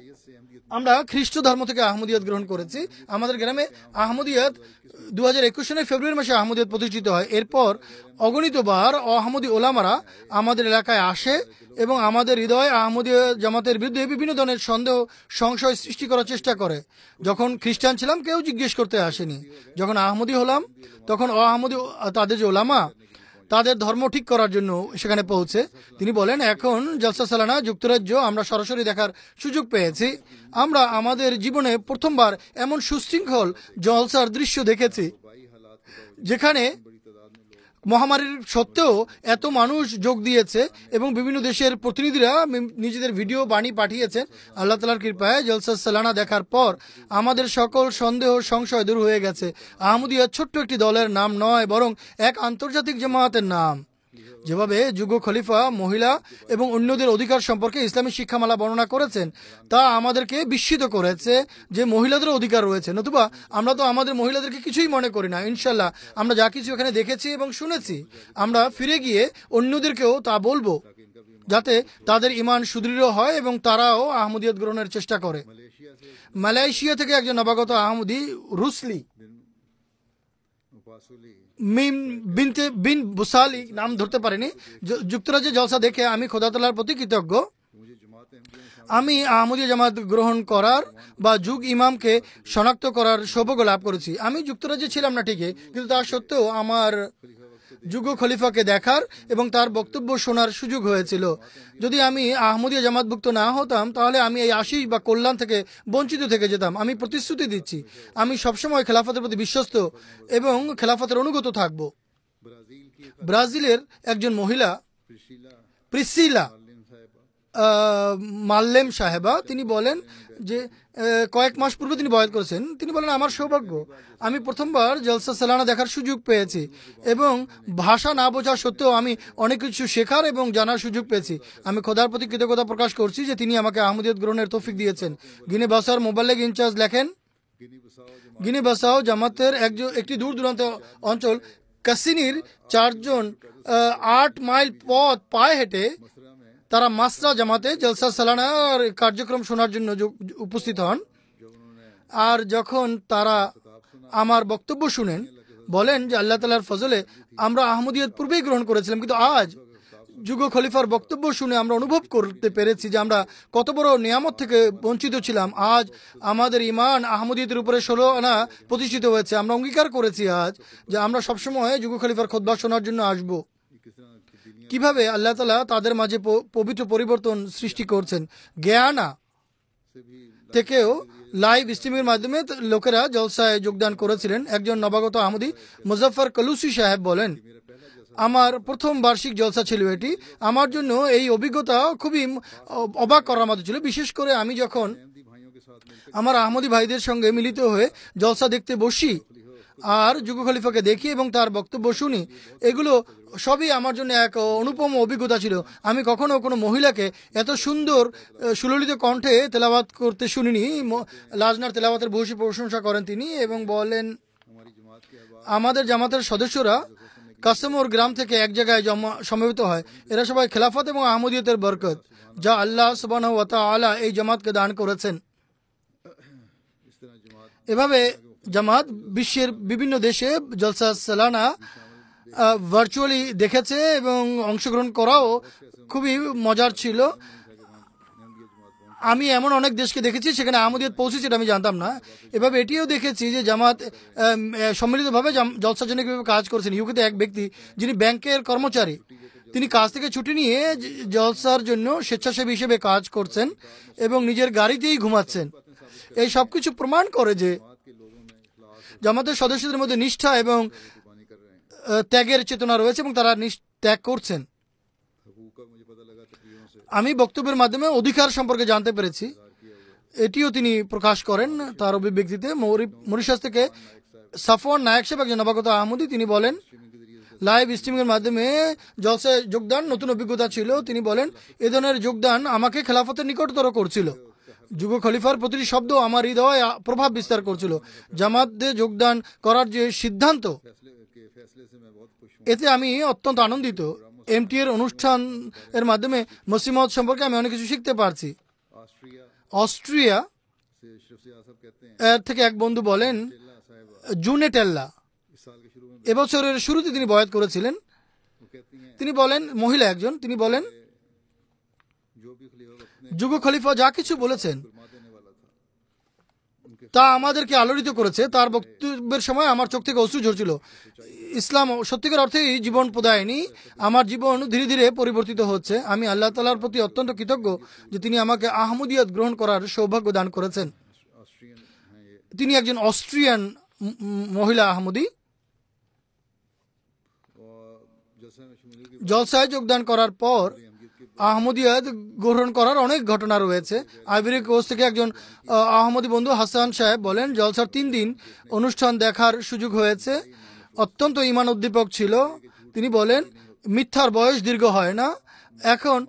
আমরা খ্রিস্ট ধর্ম থেকে আহমদিয়াত গ্রহণ করেছি আমাদের গ্রামে আহমদিয়াত দু হাজার একুশ সালের ফেব্রুয়ারি মাসে আহমদিয়াত প্রতিষ্ঠিত হয় এরপর অগণিতবার আহমদি ওলামারা আমাদের এলাকায় আসে এবং আমাদের হৃদয়ে আহমদীয় জামাতের বিরুদ্ধে বিভিন্ন ধরনের সন্দেহ সংশয় সৃষ্টি করার চেষ্টা করে যখন খ্রিস্টান ছিলাম কেউ জিজ্ঞেস করতে আসেনি যখন আহমদি হলাম তখন অ তাদের যে ওলামা তাদের ধর্ম ঠিক করার জন্য সেখানে পৌঁছে তিনি বলেন এখন জলসা সালানা যুক্তরাজ্য আমরা সরাসরি দেখার সুযোগ পেয়েছি আমরা আমাদের জীবনে প্রথমবার এমন সুশৃঙ্খল জলসার দৃশ্য দেখেছি যেখানে মহামারীর সত্ত্বেও এত মানুষ যোগ দিয়েছে এবং বিভিন্ন দেশের প্রতিনিধিরা নিজেদের ভিডিও বানিয়ে পাঠিয়েছেন আল্লাহ তালার কৃপায় জলসা সালানা দেখার পর আমাদের সকল সন্দেহ সংশয় দূর হয়ে গেছে আহমদিয়া ছোট্ট একটি দলের নাম নয় বরং এক আন্তর্জাতিক জামায়াতের নাম যেভাবে যুগ খলিফা মহিলা এবং অন্যদের অধিকার সম্পর্কে ইসলামী শিক্ষামালা বর্ণনা করেছেন তা আমাদেরকে বিস্মিত করেছে যে মহিলাদের অধিকার রয়েছে নতুবা আমরা তো আমাদের মহিলাদেরকে কিছুই মনে করি না ইনশাল্লাহ আমরা যা কিছু এখানে দেখেছি এবং শুনেছি আমরা ফিরে গিয়ে অন্যদেরকেও তা বলবো যাতে তাদের ইমান সুদৃঢ় হয় এবং তারাও আহমদিয়ত গ্রহণের চেষ্টা করে মালয়েশিয়া থেকে একজন নবাগত আহমদি রুসলি মিম বিনতে বিন বুসালি নাম ধরতে পারিনি যুক্তরাজ্যে জলসা দেখে আমি খোদা খোদাতলার প্রতি কৃতজ্ঞ আমি আহমদীয় জামাত গ্রহণ করার বা যুগ ইমামকে শনাক্ত করার সৌভাগ্য লাভ করেছি আমি যুক্তরাজ্যে ছিলাম না ঠিকই কিন্তু তা সত্ত্বেও আমার যুগ খলিফাকে দেখার এবং তার বক্তব্য শোনার সুযোগ হয়েছিল যদি আমি আহমদিয়া জামাতভুক্ত না হতাম তাহলে আমি এই আশিস বা কল্যাণ থেকে বঞ্চিত থেকে যেতাম আমি প্রতিশ্রুতি দিচ্ছি আমি সবসময় খেলাফতের প্রতি বিশ্বস্ত এবং খেলাফতের অনুগত থাকব ব্রাজিলের একজন মহিলা প্রিসিলা মাল্লেম সাহেবা তিনি বলেন যে কয়েক মাস পূর্বে তিনি বয়াত করেছেন তিনি বলেন আমার সৌভাগ্য আমি প্রথমবার জলসা সালানা দেখার সুযোগ পেয়েছি এবং ভাষা না বোঝা সত্ত্বেও আমি অনেক কিছু শেখার এবং জানার সুযোগ পেয়েছি আমি খোদার প্রতি কৃতজ্ঞতা প্রকাশ করছি যে তিনি আমাকে আহমদিয়ত গ্রহণের তৌফিক দিয়েছেন গিনে বাসার মোবাল্লেগ ইনচার্জ লেখেন গিনে বাসাও জামাতের একজন একটি দূর দূরান্ত অঞ্চল কাসিনির চারজন আট মাইল পথ পায়ে হেঁটে তারা মাসরা জামাতে জলসা সালানার কার্যক্রম শোনার জন্য উপস্থিত হন আর যখন তারা আমার বক্তব্য শুনেন বলেন যে আল্লাহ তালার ফজলে আমরা আহমদিয়ত পূর্বেই গ্রহণ করেছিলাম কিন্তু আজ যুগ খলিফার বক্তব্য শুনে আমরা অনুভব করতে পেরেছি যে আমরা কত বড় নিয়ামত থেকে বঞ্চিত ছিলাম আজ আমাদের ইমান আহমদিয়তের উপরে ষোলো আনা প্রতিষ্ঠিত হয়েছে আমরা অঙ্গীকার করেছি আজ যে আমরা সবসময় যুগ খলিফার খোদবা শোনার জন্য আসবো কিভাবে আল্লাহ তালা তাদের মাঝে পবিত্র পরিবর্তন সৃষ্টি করছেন জ্ঞানা থেকেও লাইভ স্ট্রিমের মাধ্যমে লোকেরা জলসায় যোগদান করেছিলেন একজন নবাগত আহমদি মুজফার কলুসি সাহেব বলেন আমার প্রথম বার্ষিক জলসা ছিল এটি আমার জন্য এই অভিজ্ঞতা খুবই অবাক করার মতো ছিল বিশেষ করে আমি যখন আমার আহমদী ভাইদের সঙ্গে মিলিত হয়ে জলসা দেখতে বসি আর যুগ খলিফাকে দেখি এবং তার বক্তব্য শুনি এগুলো সবই আমার জন্য এক অনুপম অভিজ্ঞতা ছিল আমি কখনো কোনো মহিলাকে এত সুন্দর সুললিত কণ্ঠে তেলাবাত করতে শুনিনি লাজনার তেলাবাতের ভূষী প্রশংসা করেন তিনি এবং বলেন আমাদের জামাতের সদস্যরা কাসমোর গ্রাম থেকে এক জায়গায় জমা সমবেত হয় এরা সবাই খেলাফত এবং আহমদীয়তের বরকত যা আল্লাহ সুবান ওয়াতা আলা এই জামাতকে দান করেছেন এভাবে জামাত বিশ্বের বিভিন্ন দেশে জলসা সালানা ভার্চুয়ালি দেখেছে এবং অংশগ্রহণ করাও খুবই মজার ছিল আমি এমন অনেক দেশকে দেখেছি সেখানে আমাদের পৌঁছেছে এটা আমি জানতাম না এভাবে এটিও দেখেছি যে জামাত সম্মিলিতভাবে জলসাজনিকভাবে জন্য কীভাবে কাজ করেছেন ইউকেতে এক ব্যক্তি যিনি ব্যাংকের কর্মচারী তিনি কাজ থেকে ছুটি নিয়ে জলসার জন্য স্বেচ্ছাসেবী হিসেবে কাজ করছেন এবং নিজের গাড়িতেই ঘুমাচ্ছেন এই সব কিছু প্রমাণ করে যে জামাতের সদস্যদের মধ্যে নিষ্ঠা এবং ত্যাগের চেতনা রয়েছে এবং তারা ত্যাগ করছেন আমি বক্তব্যের মাধ্যমে অধিকার সম্পর্কে জানতে পেরেছি এটিও তিনি প্রকাশ করেন তার অভিব্যক্তিতে মরিশাস থেকে সাফওয়ান নায়ক সাহেব একজন নবাগত আহমদি তিনি বলেন লাইভ এর মাধ্যমে জলসে যোগদান নতুন অভিজ্ঞতা ছিল তিনি বলেন এ ধরনের যোগদান আমাকে খেলাফতের নিকটতর করছিল যুব খলিফার প্রতিটি শব্দ আমার হৃদয়ে প্রভাব বিস্তার করছিল জামাতে যোগদান করার যে সিদ্ধান্ত এতে আমি অত্যন্ত আনন্দিত এমটি এর অনুষ্ঠান এর মাধ্যমে মসিমত সম্পর্কে আমি অনেক কিছু শিখতে পারছি অস্ট্রিয়া এর থেকে এক বন্ধু বলেন জুনে টেল্লা এবছরের শুরুতে তিনি বয়াত করেছিলেন তিনি বলেন মহিলা একজন তিনি বলেন যুগ খলিফা যা কিছু বলেছেন তা আমাদেরকে আলোড়িত করেছে তার বক্তব্যের সময় আমার চোখ থেকে অশ্রু ঝরছিল ইসলাম সত্যিকার অর্থেই জীবন প্রদায়নি আমার জীবন ধীরে ধীরে পরিবর্তিত হচ্ছে আমি আল্লাহ তালার প্রতি অত্যন্ত কৃতজ্ঞ যে তিনি আমাকে আহমদিয়াত গ্রহণ করার সৌভাগ্য দান করেছেন তিনি একজন অস্ট্রিয়ান মহিলা আহমদি জলসায় যোগদান করার পর আহমদিয়াত গ্রহণ করার অনেক ঘটনা রয়েছে আইভরি কোস্ট থেকে একজন আহমদি বন্ধু হাসান সাহেব বলেন জলসার তিন দিন অনুষ্ঠান দেখার সুযোগ হয়েছে অত্যন্ত ইমান উদ্দীপক ছিল তিনি বলেন মিথ্যার বয়স দীর্ঘ হয় না এখন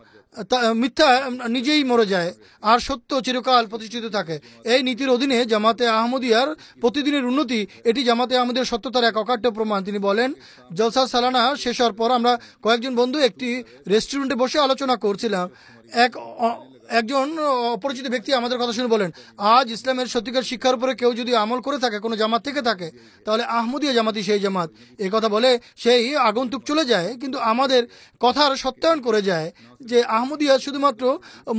মিথ্যা নিজেই মরে যায় আর সত্য চিরকাল প্রতিষ্ঠিত থাকে এই নীতির অধীনে জামাতে আহমদিয়ার প্রতিদিনের উন্নতি এটি জামাতে আহমদের সত্যতার এক অকাট্য প্রমাণ তিনি বলেন জলসা সালানা শেষ হওয়ার পর আমরা কয়েকজন বন্ধু একটি রেস্টুরেন্টে বসে আলোচনা করছিলাম এক একজন অপরিচিত ব্যক্তি আমাদের কথা শুনে বলেন আজ ইসলামের সত্যিকার শিক্ষার উপরে কেউ যদি আমল করে থাকে কোনো জামাত থেকে থাকে তাহলে আহমদীয় জামাতি সেই জামাত এ কথা বলে সেই আগন্তুক চলে যায় কিন্তু আমাদের কথার সত্যায়ন করে যায় যে আহমদীয়া শুধুমাত্র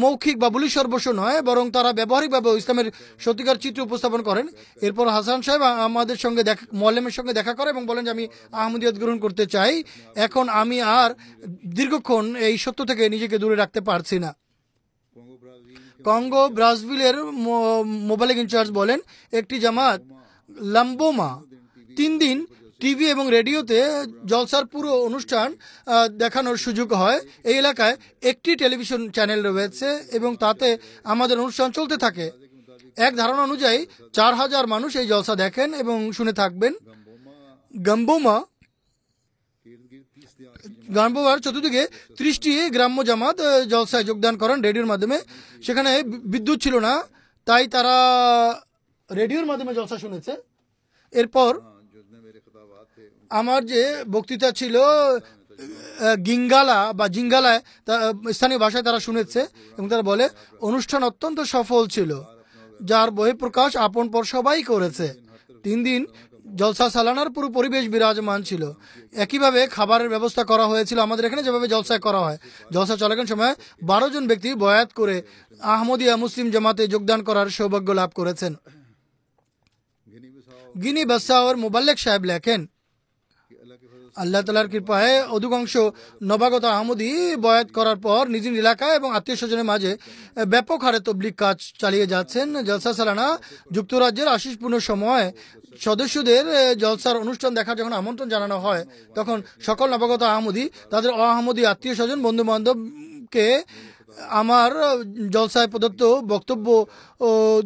মৌখিক বা বুলি সর্বস্ব নয় বরং তারা ব্যবহারিকভাবে ইসলামের সত্যিকার চিত্র উপস্থাপন করেন এরপর হাসান সাহেব আমাদের সঙ্গে দেখা মল্লেমের সঙ্গে দেখা করে এবং বলেন যে আমি আহমদিয়াত গ্রহণ করতে চাই এখন আমি আর দীর্ঘক্ষণ এই সত্য থেকে নিজেকে দূরে রাখতে পারছি না কঙ্গো ব্রাজবিলের মোবাইল ইনচার্জ বলেন একটি জামাত লাম্বোমা তিন দিন টিভি এবং রেডিওতে জলসার পুরো অনুষ্ঠান দেখানোর সুযোগ হয় এই এলাকায় একটি টেলিভিশন চ্যানেল রয়েছে এবং তাতে আমাদের অনুষ্ঠান চলতে থাকে এক ধারণা অনুযায়ী চার হাজার মানুষ এই জলসা দেখেন এবং শুনে থাকবেন গম্বোমা গ্রামপ্রভার চতুর্দিকে ত্রিশটি গ্রাম্য জামাত জলসায় যোগদান করেন রেডিওর মাধ্যমে সেখানে বিদ্যুৎ ছিল না তাই তারা রেডিওর মাধ্যমে জলসা শুনেছে এরপর আমার যে বক্তৃতা ছিল গিঙ্গালা বা জিঙ্গালায় স্থানীয় ভাষায় তারা শুনেছে এবং তারা বলে অনুষ্ঠান অত্যন্ত সফল ছিল যার বহিঃপ্রকাশ আপন পর সবাই করেছে তিন দিন জলসা চালানোর পুরো পরিবেশ বিরাজমান ছিল একইভাবে খাবারের ব্যবস্থা করা হয়েছিল আমাদের এখানে যেভাবে জলসায় করা হয় জলসা চলাকালীন সময় বারো জন ব্যক্তি বয়াত করে আহমদিয়া মুসলিম জামাতে যোগদান করার সৌভাগ্য লাভ করেছেন গিনি বাসাওয়ার মোবাল্লেক সাহেব লেখেন আল্লাহ তালার কৃপায় অধিকাংশ নবাগত আহমদি বয়াত করার পর নিজ এলাকায় এবং আত্মীয় স্বজনের মাঝে ব্যাপক হারে তবলিক কাজ চালিয়ে যাচ্ছেন জলসা সালানা যুক্তরাজ্যের আশিসপূর্ণ সময় সদস্যদের জলসার অনুষ্ঠান দেখার যখন আমন্ত্রণ জানানো হয় তখন সকল নবাগত আহমদি তাদের অ আহমদি আত্মীয় স্বজন বন্ধু বান্ধবকে আমার জলসায় প্রদত্ত বক্তব্য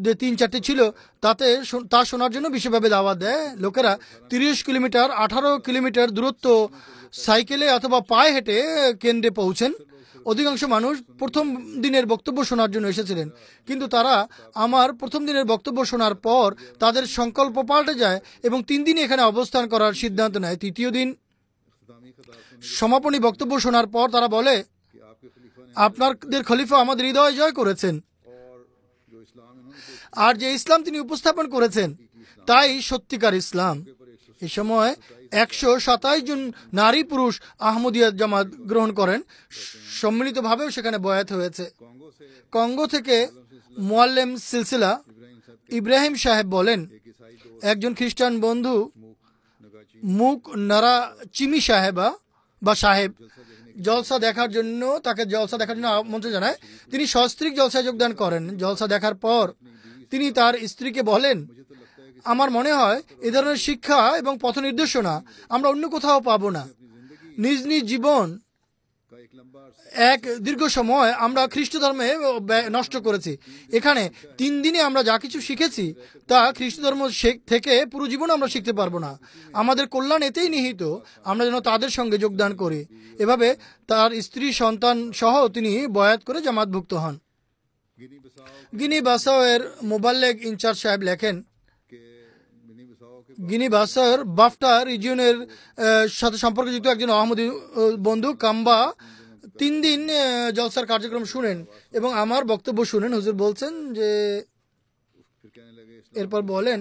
যে তিন চারটি ছিল তাতে তা শোনার জন্য বিশেষভাবে দাওয়া দেয় লোকেরা তিরিশ কিলোমিটার আঠারো কিলোমিটার দূরত্ব সাইকেলে অথবা পায়ে হেঁটে কেন্দ্রে পৌঁছেন অধিকাংশ মানুষ প্রথম দিনের বক্তব্য শোনার জন্য এসেছিলেন কিন্তু তারা আমার প্রথম দিনের বক্তব্য শোনার পর তাদের সংকল্প পাল্টে যায় এবং তিন দিন এখানে অবস্থান করার সিদ্ধান্ত নেয় তৃতীয় দিন সমাপনী বক্তব্য শোনার পর তারা বলে আপনাদের খলিফা আমাদের হৃদয় জয় করেছেন আর যে ইসলাম তিনি উপস্থাপন করেছেন তাই সত্যিকার ইসলাম এ সময় একশো সাতাশ জন নারী পুরুষ আহমদিয়া জামাত গ্রহণ করেন সম্মিলিতভাবেও সেখানে বয়াত হয়েছে কঙ্গো থেকে মোয়াল্লেম সিলসিলা ইব্রাহিম সাহেব বলেন একজন খ্রিস্টান বন্ধু মুখ নারা চিমি সাহেবা বা সাহেব জলসা দেখার জন্য তাকে জলসা দেখার জন্য আমন্ত্রণ জানায় তিনি সস্ত্রিক জলসায় যোগদান করেন জলসা দেখার পর তিনি তার স্ত্রীকে বলেন আমার মনে হয় এ ধরনের শিক্ষা এবং পথ নির্দেশনা আমরা অন্য কোথাও পাবো না নিজ নিজ জীবন এক দীর্ঘ সময় আমরা খ্রিস্ট ধর্মে নষ্ট করেছি এখানে তিন দিনে আমরা যা কিছু শিখেছি তা খ্রিস্ট ধর্ম থেকে পুরো জীবন আমরা শিখতে পারবো না আমাদের কল্যাণ এতেই নিহিত আমরা যেন তাদের সঙ্গে যোগদান করি এভাবে তার স্ত্রী সন্তান সহ তিনি বয়াত করে জামাতভুক্ত হন গিনি বাসাওয়ের মোবাল্লেগ ইনচার্জ সাহেব লেখেন গিনি বাসাওয়ের বাফটা রিজিয়নের সাথে সম্পর্কযুক্ত একজন আহমদী বন্ধু কাম্বা তিন দিন জলসার কার্যক্রম শুনেন এবং আমার বক্তব্য শুনেন হুজুর বলছেন যে এরপর বলেন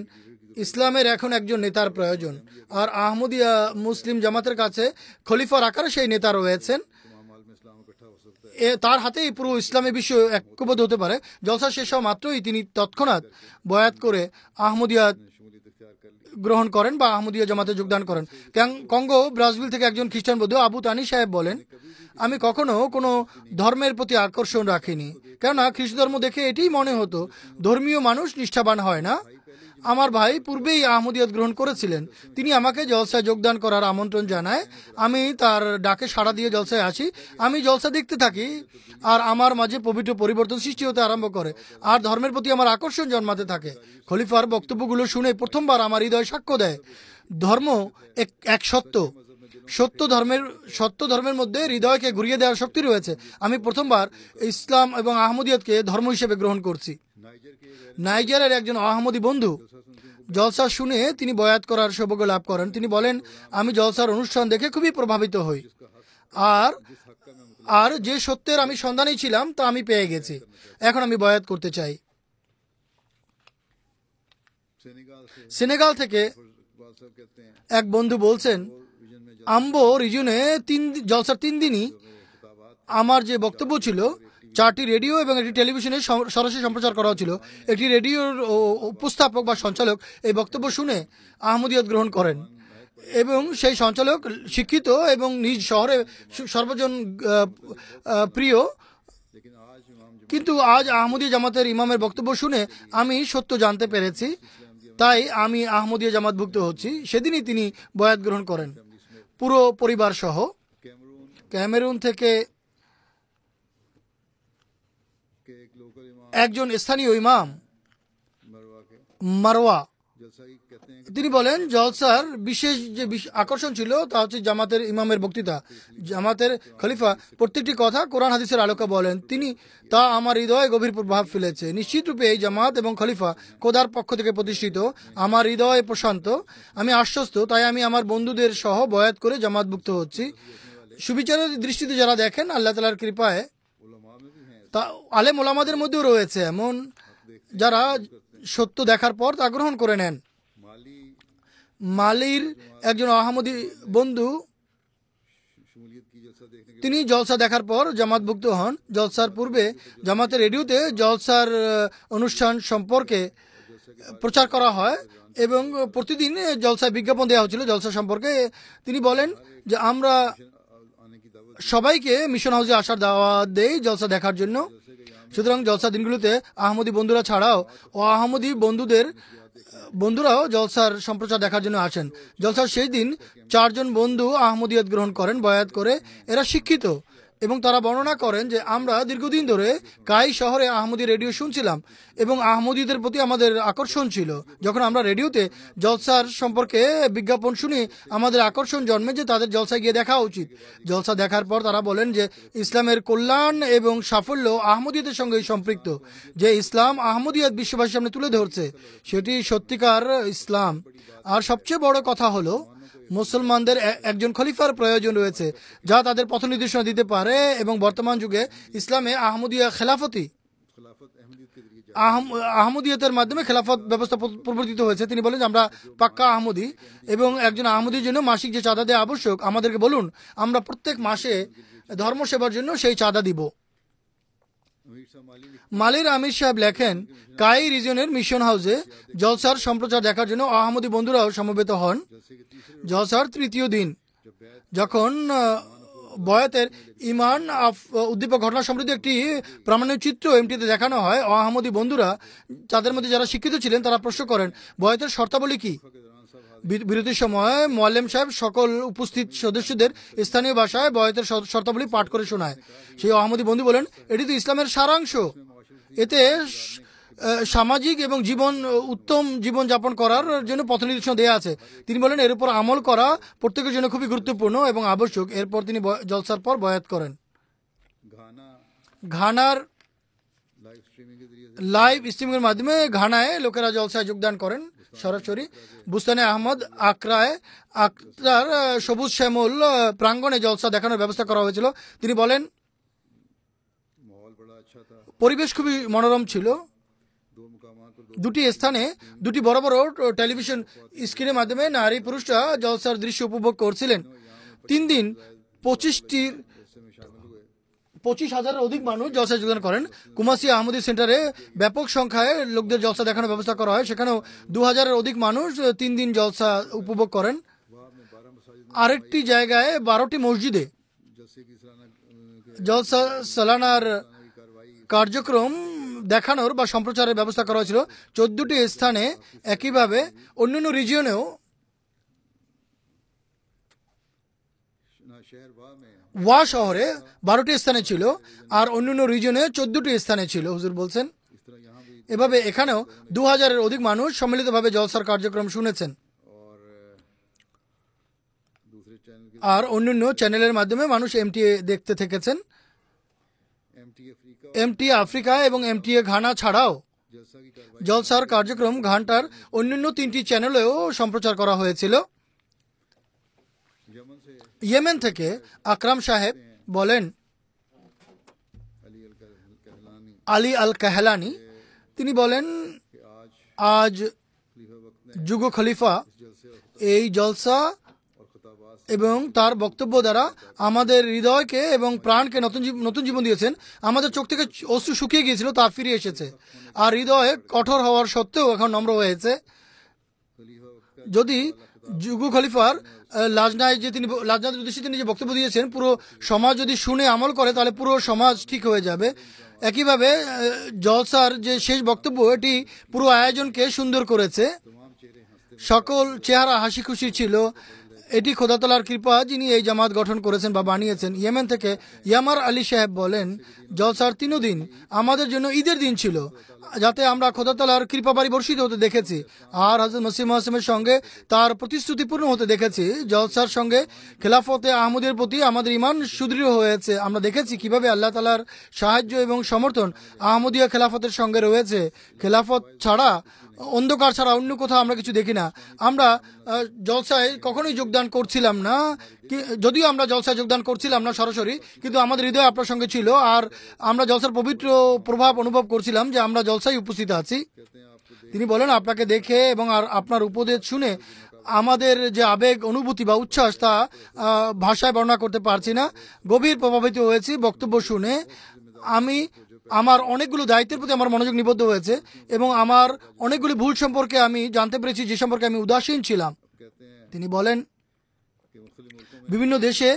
ইসলামের এখন একজন নেতার প্রয়োজন আর আহমদিয়া মুসলিম জামাতের কাছে খলিফার আকারে সেই নেতা রয়েছেন তার হাতেই পুরো ইসলামী বিশ্ব ঐক্যবদ্ধ হতে পারে জলসা শেষ হওয়া মাত্রই তিনি তৎক্ষণাৎ বয়াত করে আহমদিয়া গ্রহণ করেন বা আহমদীয় জামাতে যোগদান করেন কঙ্গো ব্রাজিল থেকে একজন খ্রিস্টান বৌদ্ধ আবু তানি সাহেব বলেন আমি কখনো কোনো ধর্মের প্রতি আকর্ষণ রাখিনি কেননা খ্রিস্ট ধর্ম দেখে এটি মনে হতো ধর্মীয় মানুষ নিষ্ঠাবান হয় না আমার ভাই পূর্বেই আহমদিয়াত গ্রহণ করেছিলেন তিনি আমাকে জলসায় যোগদান করার আমন্ত্রণ জানায় আমি তার ডাকে সাড়া দিয়ে জলসায় আসি আমি জলসা দেখতে থাকি আর আমার মাঝে পবিত্র পরিবর্তন সৃষ্টি হতে আরম্ভ করে আর ধর্মের প্রতি আমার আকর্ষণ জন্মাতে থাকে খলিফার বক্তব্যগুলো শুনে প্রথমবার আমার হৃদয় সাক্ষ্য দেয় ধর্ম এক এক সত্য সত্য ধর্মের সত্য ধর্মের মধ্যে হৃদয়কে ঘুরিয়ে দেওয়ার শক্তি রয়েছে আমি প্রথমবার ইসলাম এবং আহমদিয়াতকে ধর্ম হিসেবে গ্রহণ করছি নাইজারের একজন আহমদি বন্ধু জলসা শুনে তিনি বয়াত করার সৌভাগ্য লাভ করেন তিনি বলেন আমি জলসার অনুষ্ঠান দেখে খুবই প্রভাবিত হই আর আর যে সত্যের আমি সন্ধানে ছিলাম তা আমি পেয়ে গেছি এখন আমি বয়াত করতে চাই সেনেগাল থেকে এক বন্ধু বলছেন আম্বো রিজনে তিন জলসার তিন দিনই আমার যে বক্তব্য ছিল চারটি রেডিও এবং একটি টেলিভিশনে সরাসরি সম্প্রচার করা হয়েছিল একটি রেডিওর উপস্থাপক বা সঞ্চালক এই বক্তব্য শুনে আহমদিয়ত গ্রহণ করেন এবং সেই সঞ্চালক শিক্ষিত এবং নিজ শহরে সর্বজন প্রিয় কিন্তু আজ আহমদীয় জামাতের ইমামের বক্তব্য শুনে আমি সত্য জানতে পেরেছি তাই আমি আহমদীয় জামাতভুক্ত হচ্ছি সেদিনই তিনি বয়াত গ্রহণ করেন পুরো পরিবার সহ ক্যামেরুন থেকে একজন স্থানীয় ইমাম মারোয়া তিনি বলেন জলসার বিশেষ যে আকর্ষণ ছিল তা হচ্ছে জামাতের ইমামের বক্তৃতা জামাতের খলিফা প্রত্যেকটি কথা কোরআন হাদিসের আলোকে বলেন তিনি তা আমার হৃদয়ে গভীর প্রভাব ফেলেছে নিশ্চিতরূপে এই জামাত এবং খলিফা কোদার পক্ষ থেকে প্রতিষ্ঠিত আমার হৃদয়ে প্রশান্ত আমি আশ্বস্ত তাই আমি আমার বন্ধুদের সহ বয়াত করে জামাতভুক্ত হচ্ছি সুবিচারের দৃষ্টিতে যারা দেখেন আল্লাহ তালার কৃপায় তা আলেম ওলামাদের মধ্যেও রয়েছে এমন যারা সত্য দেখার পর তা গ্রহণ করে নেন মালির একজন আহমদী বন্ধু তিনি জলসা দেখার পর জামাতভুক্ত হন জলসার পূর্বে জামাতের রেডিওতে জলসার অনুষ্ঠান সম্পর্কে প্রচার করা হয় এবং প্রতিদিন জলসায় বিজ্ঞাপন দেওয়া হয়েছিল জলসা সম্পর্কে তিনি বলেন যে আমরা সবাইকে মিশন হাউসে আসার দাওয়া দেই জলসা দেখার জন্য সুতরাং জলসা দিনগুলোতে আহমদি বন্ধুরা ছাড়াও ও আহমদি বন্ধুদের বন্ধুরাও জলসার সম্প্রচার দেখার জন্য আসেন জলসার সেই দিন চারজন বন্ধু আহমদিয়াত গ্রহণ করেন বয়াত করে এরা শিক্ষিত এবং তারা বর্ণনা করেন যে আমরা দীর্ঘদিন ধরে কাই শহরে আহমদি রেডিও শুনছিলাম এবং আহমদিদের প্রতি আমাদের আকর্ষণ ছিল যখন আমরা রেডিওতে জলসার সম্পর্কে বিজ্ঞাপন শুনি আমাদের আকর্ষণ জন্মে যে তাদের জলসায় গিয়ে দেখা উচিত জলসা দেখার পর তারা বলেন যে ইসলামের কল্যাণ এবং সাফল্য আহমদিদের সঙ্গে সম্পৃক্ত যে ইসলাম আহমদিয়াত বিশ্ববাসীর সামনে তুলে ধরছে সেটি সত্যিকার ইসলাম আর সবচেয়ে বড় কথা হলো মুসলমানদের একজন খলিফার প্রয়োজন রয়েছে যা তাদের পথ নির্দেশনা দিতে পারে এবং বর্তমান যুগে ইসলামে আহমদিয়া খেলাফতি আহমদিয়তের মাধ্যমে খেলাফত ব্যবস্থা প্রবর্তিত হয়েছে তিনি বলেন যে আমরা পাক্কা আহমদি এবং একজন আহমদির জন্য মাসিক যে চাঁদা দেওয়া আবশ্যক আমাদেরকে বলুন আমরা প্রত্যেক মাসে ধর্ম সেবার জন্য সেই চাঁদা দিব মালির আমির সাহেব লেখেন কাই রিজনের মিশন হাউসে জলসার সম্প্রচার দেখার জন্য আহমদি বন্ধুরাও সমবেত হন জলসার তৃতীয় দিন যখন বয়াতের ইমান আফ উদ্দীপক ঘটনা সমৃদ্ধ একটি প্রামাণ্য চিত্র এমটিতে দেখানো হয় আহমদি বন্ধুরা তাদের মধ্যে যারা শিক্ষিত ছিলেন তারা প্রশ্ন করেন বয়াতের শর্তাবলী কি বিরতির সময় মোয়াল্লেম সাহেব সকল উপস্থিত সদস্যদের স্থানীয় ভাষায় বয়তের শর্তাবলী পাঠ করে শোনায় সেই আহমদী বন্ধু বলেন এটি তো ইসলামের সারাংশ এতে সামাজিক এবং জীবন উত্তম জীবন যাপন করার জন্য পথ নির্দেশনা দেওয়া আছে তিনি বলেন এর উপর আমল করা প্রত্যেকের জন্য খুবই গুরুত্বপূর্ণ এবং আবশ্যক এরপর তিনি জলসার পর বয়াত করেন ঘানার লাইভ এর মাধ্যমে ঘানায় লোকেরা জলসায় যোগদান করেন সরাসরি বুস্তানে আহমদ আকরায় আক্রার সবুজ শ্যামল প্রাঙ্গণে জলসা দেখানোর ব্যবস্থা করা হয়েছিল তিনি বলেন পরিবেশ খুবই মনোরম ছিল দুটি স্থানে দুটি বড় বড় টেলিভিশন স্ক্রিনের মাধ্যমে নারী পুরুষরা জলসার দৃশ্য উপভোগ করছিলেন তিন দিন পঁচিশটির পঁচিশ হাজারের অধিক মানুষ জলসা যোগদান করেন কুমাসি আহমদি সেন্টারে ব্যাপক সংখ্যায় লোকদের জলসা দেখানোর ব্যবস্থা করা হয় সেখানেও দু হাজারের অধিক মানুষ তিন দিন জলসা উপভোগ করেন আরেকটি জায়গায় বারোটি মসজিদে জলসা সালানার কার্যক্রম দেখানোর বা সম্প্রচারের ব্যবস্থা করা হয়েছিল চোদ্দটি স্থানে একইভাবে অন্যান্য রিজিয়নেও ওয়া শহরে বারোটি স্থানে ছিল আর অন্যান্য রিজনে চোদ্দটি স্থানে ছিল হুজুর বলছেন এভাবে এখানেও দু হাজারের অধিক মানুষ সম্মিলিতভাবে জলসার কার্যক্রম শুনেছেন আর অন্যান্য চ্যানেলের মাধ্যমে মানুষ এমটিএ দেখতে থেকেছেন এমটিএ আফ্রিকা এবং এমটিএ ঘানা ছাড়াও জলসার কার্যক্রম ঘানটার অন্যান্য তিনটি চ্যানেলেও সম্প্রচার করা হয়েছিল ইয়েমেন থেকে আকরাম সাহেব বলেন আলী আল কাহলানি তিনি বলেন আজ যুগ খলিফা এই জলসা এবং তার বক্তব্য দ্বারা আমাদের হৃদয়কে এবং প্রাণকে নতুন নতুন জীবন দিয়েছেন আমাদের চোখ থেকে অশ্রু শুকিয়ে গিয়েছিল তা ফিরে এসেছে আর হৃদয়ে কঠোর হওয়ার সত্ত্বেও এখন নম্র হয়েছে যদি যুগ খলিফার লাজনায় যে তিনি লাজনার উদ্দেশ্যে তিনি যে বক্তব্য দিয়েছেন পুরো সমাজ যদি শুনে আমল করে তাহলে পুরো সমাজ ঠিক হয়ে যাবে একইভাবে জলসার যে শেষ বক্তব্য এটি পুরো আয়োজনকে সুন্দর করেছে সকল চেহারা হাসি খুশি ছিল এটি খোদাতলার কৃপা যিনি এই জামাত গঠন করেছেন বা বানিয়েছেন ইয়েমেন থেকে ইয়ামার আলী সাহেব বলেন জলসার তিনও দিন আমাদের জন্য ঈদের দিন ছিল যাতে আমরা খোদাতলার কৃপা বাড়ি বর্ষিত হতে দেখেছি আর হাজর মসিম আসমের সঙ্গে তার প্রতিশ্রুতিপূর্ণ হতে দেখেছি জলসার সঙ্গে খেলাফতে আহমদের প্রতি আমাদের ইমান সুদৃঢ় হয়েছে আমরা দেখেছি কিভাবে আল্লাহ তালার সাহায্য এবং সমর্থন আহমদীয় খেলাফতের সঙ্গে রয়েছে খেলাফত ছাড়া অন্ধকার ছাড়া অন্য কোথাও আমরা কিছু দেখি না আমরা জলসায় কখনোই যোগদান করছিলাম না যদিও আমরা জলসায় যোগদান করছিলাম না সরাসরি কিন্তু আমাদের হৃদয় আপনার সঙ্গে ছিল আর আমরা জলসার পবিত্র প্রভাব অনুভব করছিলাম যে আমরা জলসায় উপস্থিত আছি তিনি বলেন আপনাকে দেখে এবং আর আপনার উপদেশ শুনে আমাদের যে আবেগ অনুভূতি বা উচ্ছ্বাস তা ভাষায় বর্ণনা করতে পারছি না গভীর প্রভাবিত হয়েছি বক্তব্য শুনে আমি আমার অনেকগুলো দায়িত্বের প্রতি আমার মনোযোগ নিবদ্ধ হয়েছে এবং আমার অনেকগুলি ভুল সম্পর্কে আমি জানতে পেরেছি যে সম্পর্কে আমি উদাসীন ছিলাম তিনি বলেন বিভিন্ন দেশে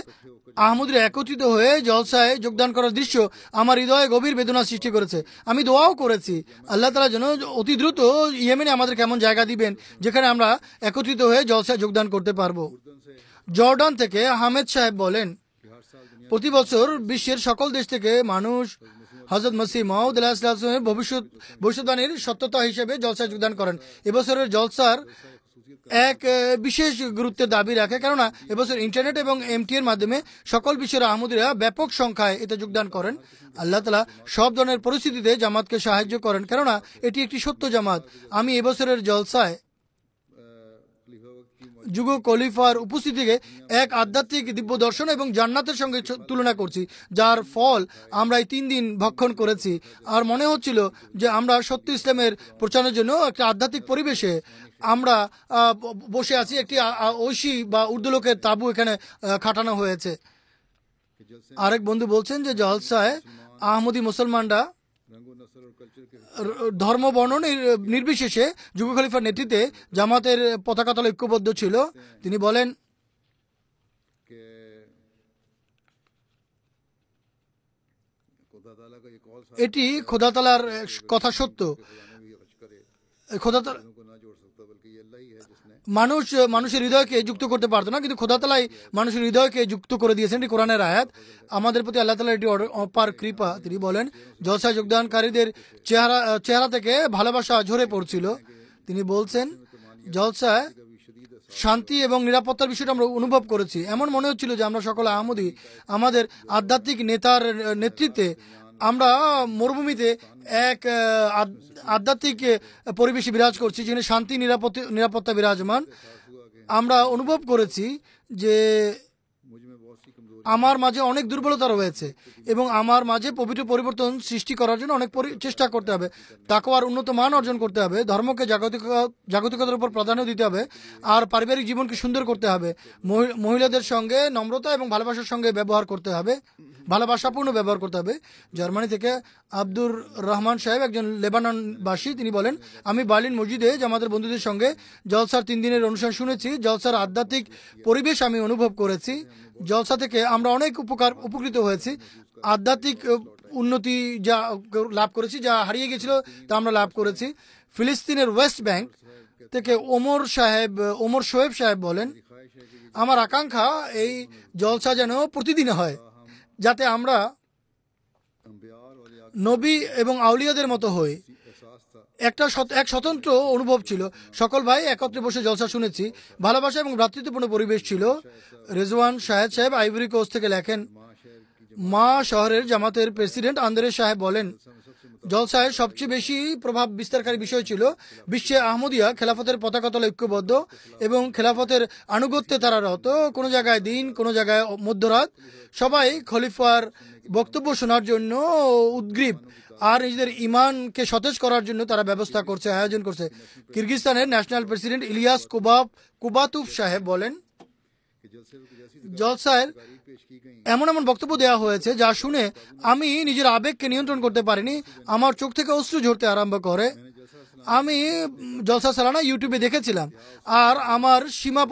আহমদরা একত্রিত হয়ে জলসায় যোগদান করার দৃশ্য আমার হৃদয়ে গভীর বেদনা সৃষ্টি করেছে আমি দোয়াও করেছি আল্লাহ তালা যেন অতি দ্রুত ইয়েমেনে আমাদের কেমন জায়গা দিবেন যেখানে আমরা একত্রিত হয়ে জলসায় যোগদান করতে পারব জর্ডান থেকে আহমেদ সাহেব বলেন প্রতি বছর বিশ্বের সকল দেশ থেকে মানুষ হজরত মসি মাহমুদ আল্লাহামের ভবিষ্যৎ ভবিষ্যৎবাণীর সত্যতা হিসেবে জলসায় যোগদান করেন এবছরের জলসার এক বিশেষ গুরুত্বের দাবি রাখে কেননা এবছর ইন্টারনেট এবং এর মাধ্যমে সকল বিশ্বের আহমদিরা ব্যাপক সংখ্যায় এতে যোগদান করেন আল্লাহ তালা সব ধরনের পরিস্থিতিতে জামাতকে সাহায্য করেন কেননা এটি একটি সত্য জামাত আমি এবছরের জলসায় যুগ কলিফার উপস্থিতিকে এক আধ্যাত্মিক দিব্য দর্শন এবং জান্নাতের সঙ্গে তুলনা করছি যার ফল আমরা এই তিন দিন ভক্ষণ করেছি আর মনে হচ্ছিল যে আমরা সত্য ইসলামের প্রচারের জন্য একটা আধ্যাত্মিক পরিবেশে আমরা বসে আছি একটি ঐশী বা উর্দু লোকের তাবু এখানে খাটানো হয়েছে আরেক বন্ধু বলছেন যে জলসায় আহমদি মুসলমানরা ধর্ম বর্ণ নির্বিশেষে যুব খলিফার নেতৃত্বে জামাতের পতাকা তলে ঐক্যবদ্ধ ছিল হ্যাঁ। তিনি বলেন এটি খোদাতালার কথা সত্য খোদাতালা মানুষ মানুষের হৃদয়কে যুক্ত করতে পারতো না কিন্তু খোদা তালাই মানুষের হৃদয়কে যুক্ত করে দিয়েছেন এটি কোরআনের আয়াত আমাদের প্রতি আল্লাহ তালা এটি অপার কৃপা তিনি বলেন জলসায় যোগদানকারীদের চেহারা চেহারা থেকে ভালোবাসা ঝরে পড়ছিল তিনি বলছেন জলসায় শান্তি এবং নিরাপত্তার বিষয়টা আমরা অনুভব করেছি এমন মনে হচ্ছিল যে আমরা সকলে আহমদি আমাদের আধ্যাত্মিক নেতার নেতৃত্বে আমরা মরুভূমিতে এক আধ্যাত্মিক পরিবেশে বিরাজ করছি যেখানে শান্তি নিরাপত্তা নিরাপত্তা বিরাজমান আমরা অনুভব করেছি যে আমার মাঝে অনেক দুর্বলতা রয়েছে এবং আমার মাঝে পবিত্র পরিবর্তন সৃষ্টি করার জন্য অনেক চেষ্টা করতে হবে আর উন্নত মান অর্জন করতে হবে ধর্মকে জাগতিক জাগতিকতার উপর প্রাধান্য দিতে হবে আর পারিবারিক জীবনকে সুন্দর করতে হবে মহিলাদের সঙ্গে নম্রতা এবং ভালোবাসার সঙ্গে ব্যবহার করতে হবে ভালোবাসাপূর্ণ ব্যবহার করতে হবে জার্মানি থেকে আব্দুর রহমান সাহেব একজন লেবাননবাসী তিনি বলেন আমি বার্লিন মসজিদে যে আমাদের বন্ধুদের সঙ্গে জলসার তিন দিনের অনুষ্ঠান শুনেছি জলসার আধ্যাত্মিক পরিবেশ আমি অনুভব করেছি জলসা থেকে আমরা অনেক উপকার উপকৃত হয়েছি আধ্যাত্মিক উন্নতি যা লাভ করেছি যা হারিয়ে গেছিল তা আমরা লাভ করেছি ফিলিস্তিনের ওয়েস্ট ব্যাংক থেকে ওমর সাহেব ওমর শোয়েব সাহেব বলেন আমার আকাঙ্ক্ষা এই জলসা যেন প্রতিদিন হয় যাতে আমরা নবী এবং আউলিয়াদের মতো হই একটা এক স্বতন্ত্র অনুভব ছিল সকল ভাই একত্রে বসে জলসা শুনেছি ভালোবাসা এবং ভ্রাতৃত্বপূর্ণ পরিবেশ ছিল রেজওয়ান শাহেদ সাহেব আইভরি কোস্ট থেকে লেখেন মা শহরের জামাতের প্রেসিডেন্ট আন্দ্রে সাহেব বলেন জলসায় সবচেয়ে বেশি প্রভাব বিস্তারকারী বিষয় ছিল বিশ্বে আহমদিয়া খেলাফতের পতাকা তলে ঐক্যবদ্ধ এবং খেলাফতের আনুগত্যে তারা রত কোনো জায়গায় দিন কোনো জায়গায় মধ্যরাত সবাই খলিফার বক্তব্য শোনার জন্য উদ্গ্রীব আর নিজেদের ইমানকে সতেজ করার জন্য তারা ব্যবস্থা করছে আয়োজন করছে কিরগিস্তানের ন্যাশনাল প্রেসিডেন্ট ইলিয়াস কুবাব কুবাতুফ সাহেব বলেন জলসায়ের এমন এমন বক্তব্য দেওয়া হয়েছে যা শুনে আমি নিজের আবেগকে নিয়ন্ত্রণ করতে পারিনি আমার চোখ থেকে অশ্রু ঝরতে আরম্ভ করে আমি জলসা সালানা ইউটিউবে দেখেছিলাম আর আমার সীমা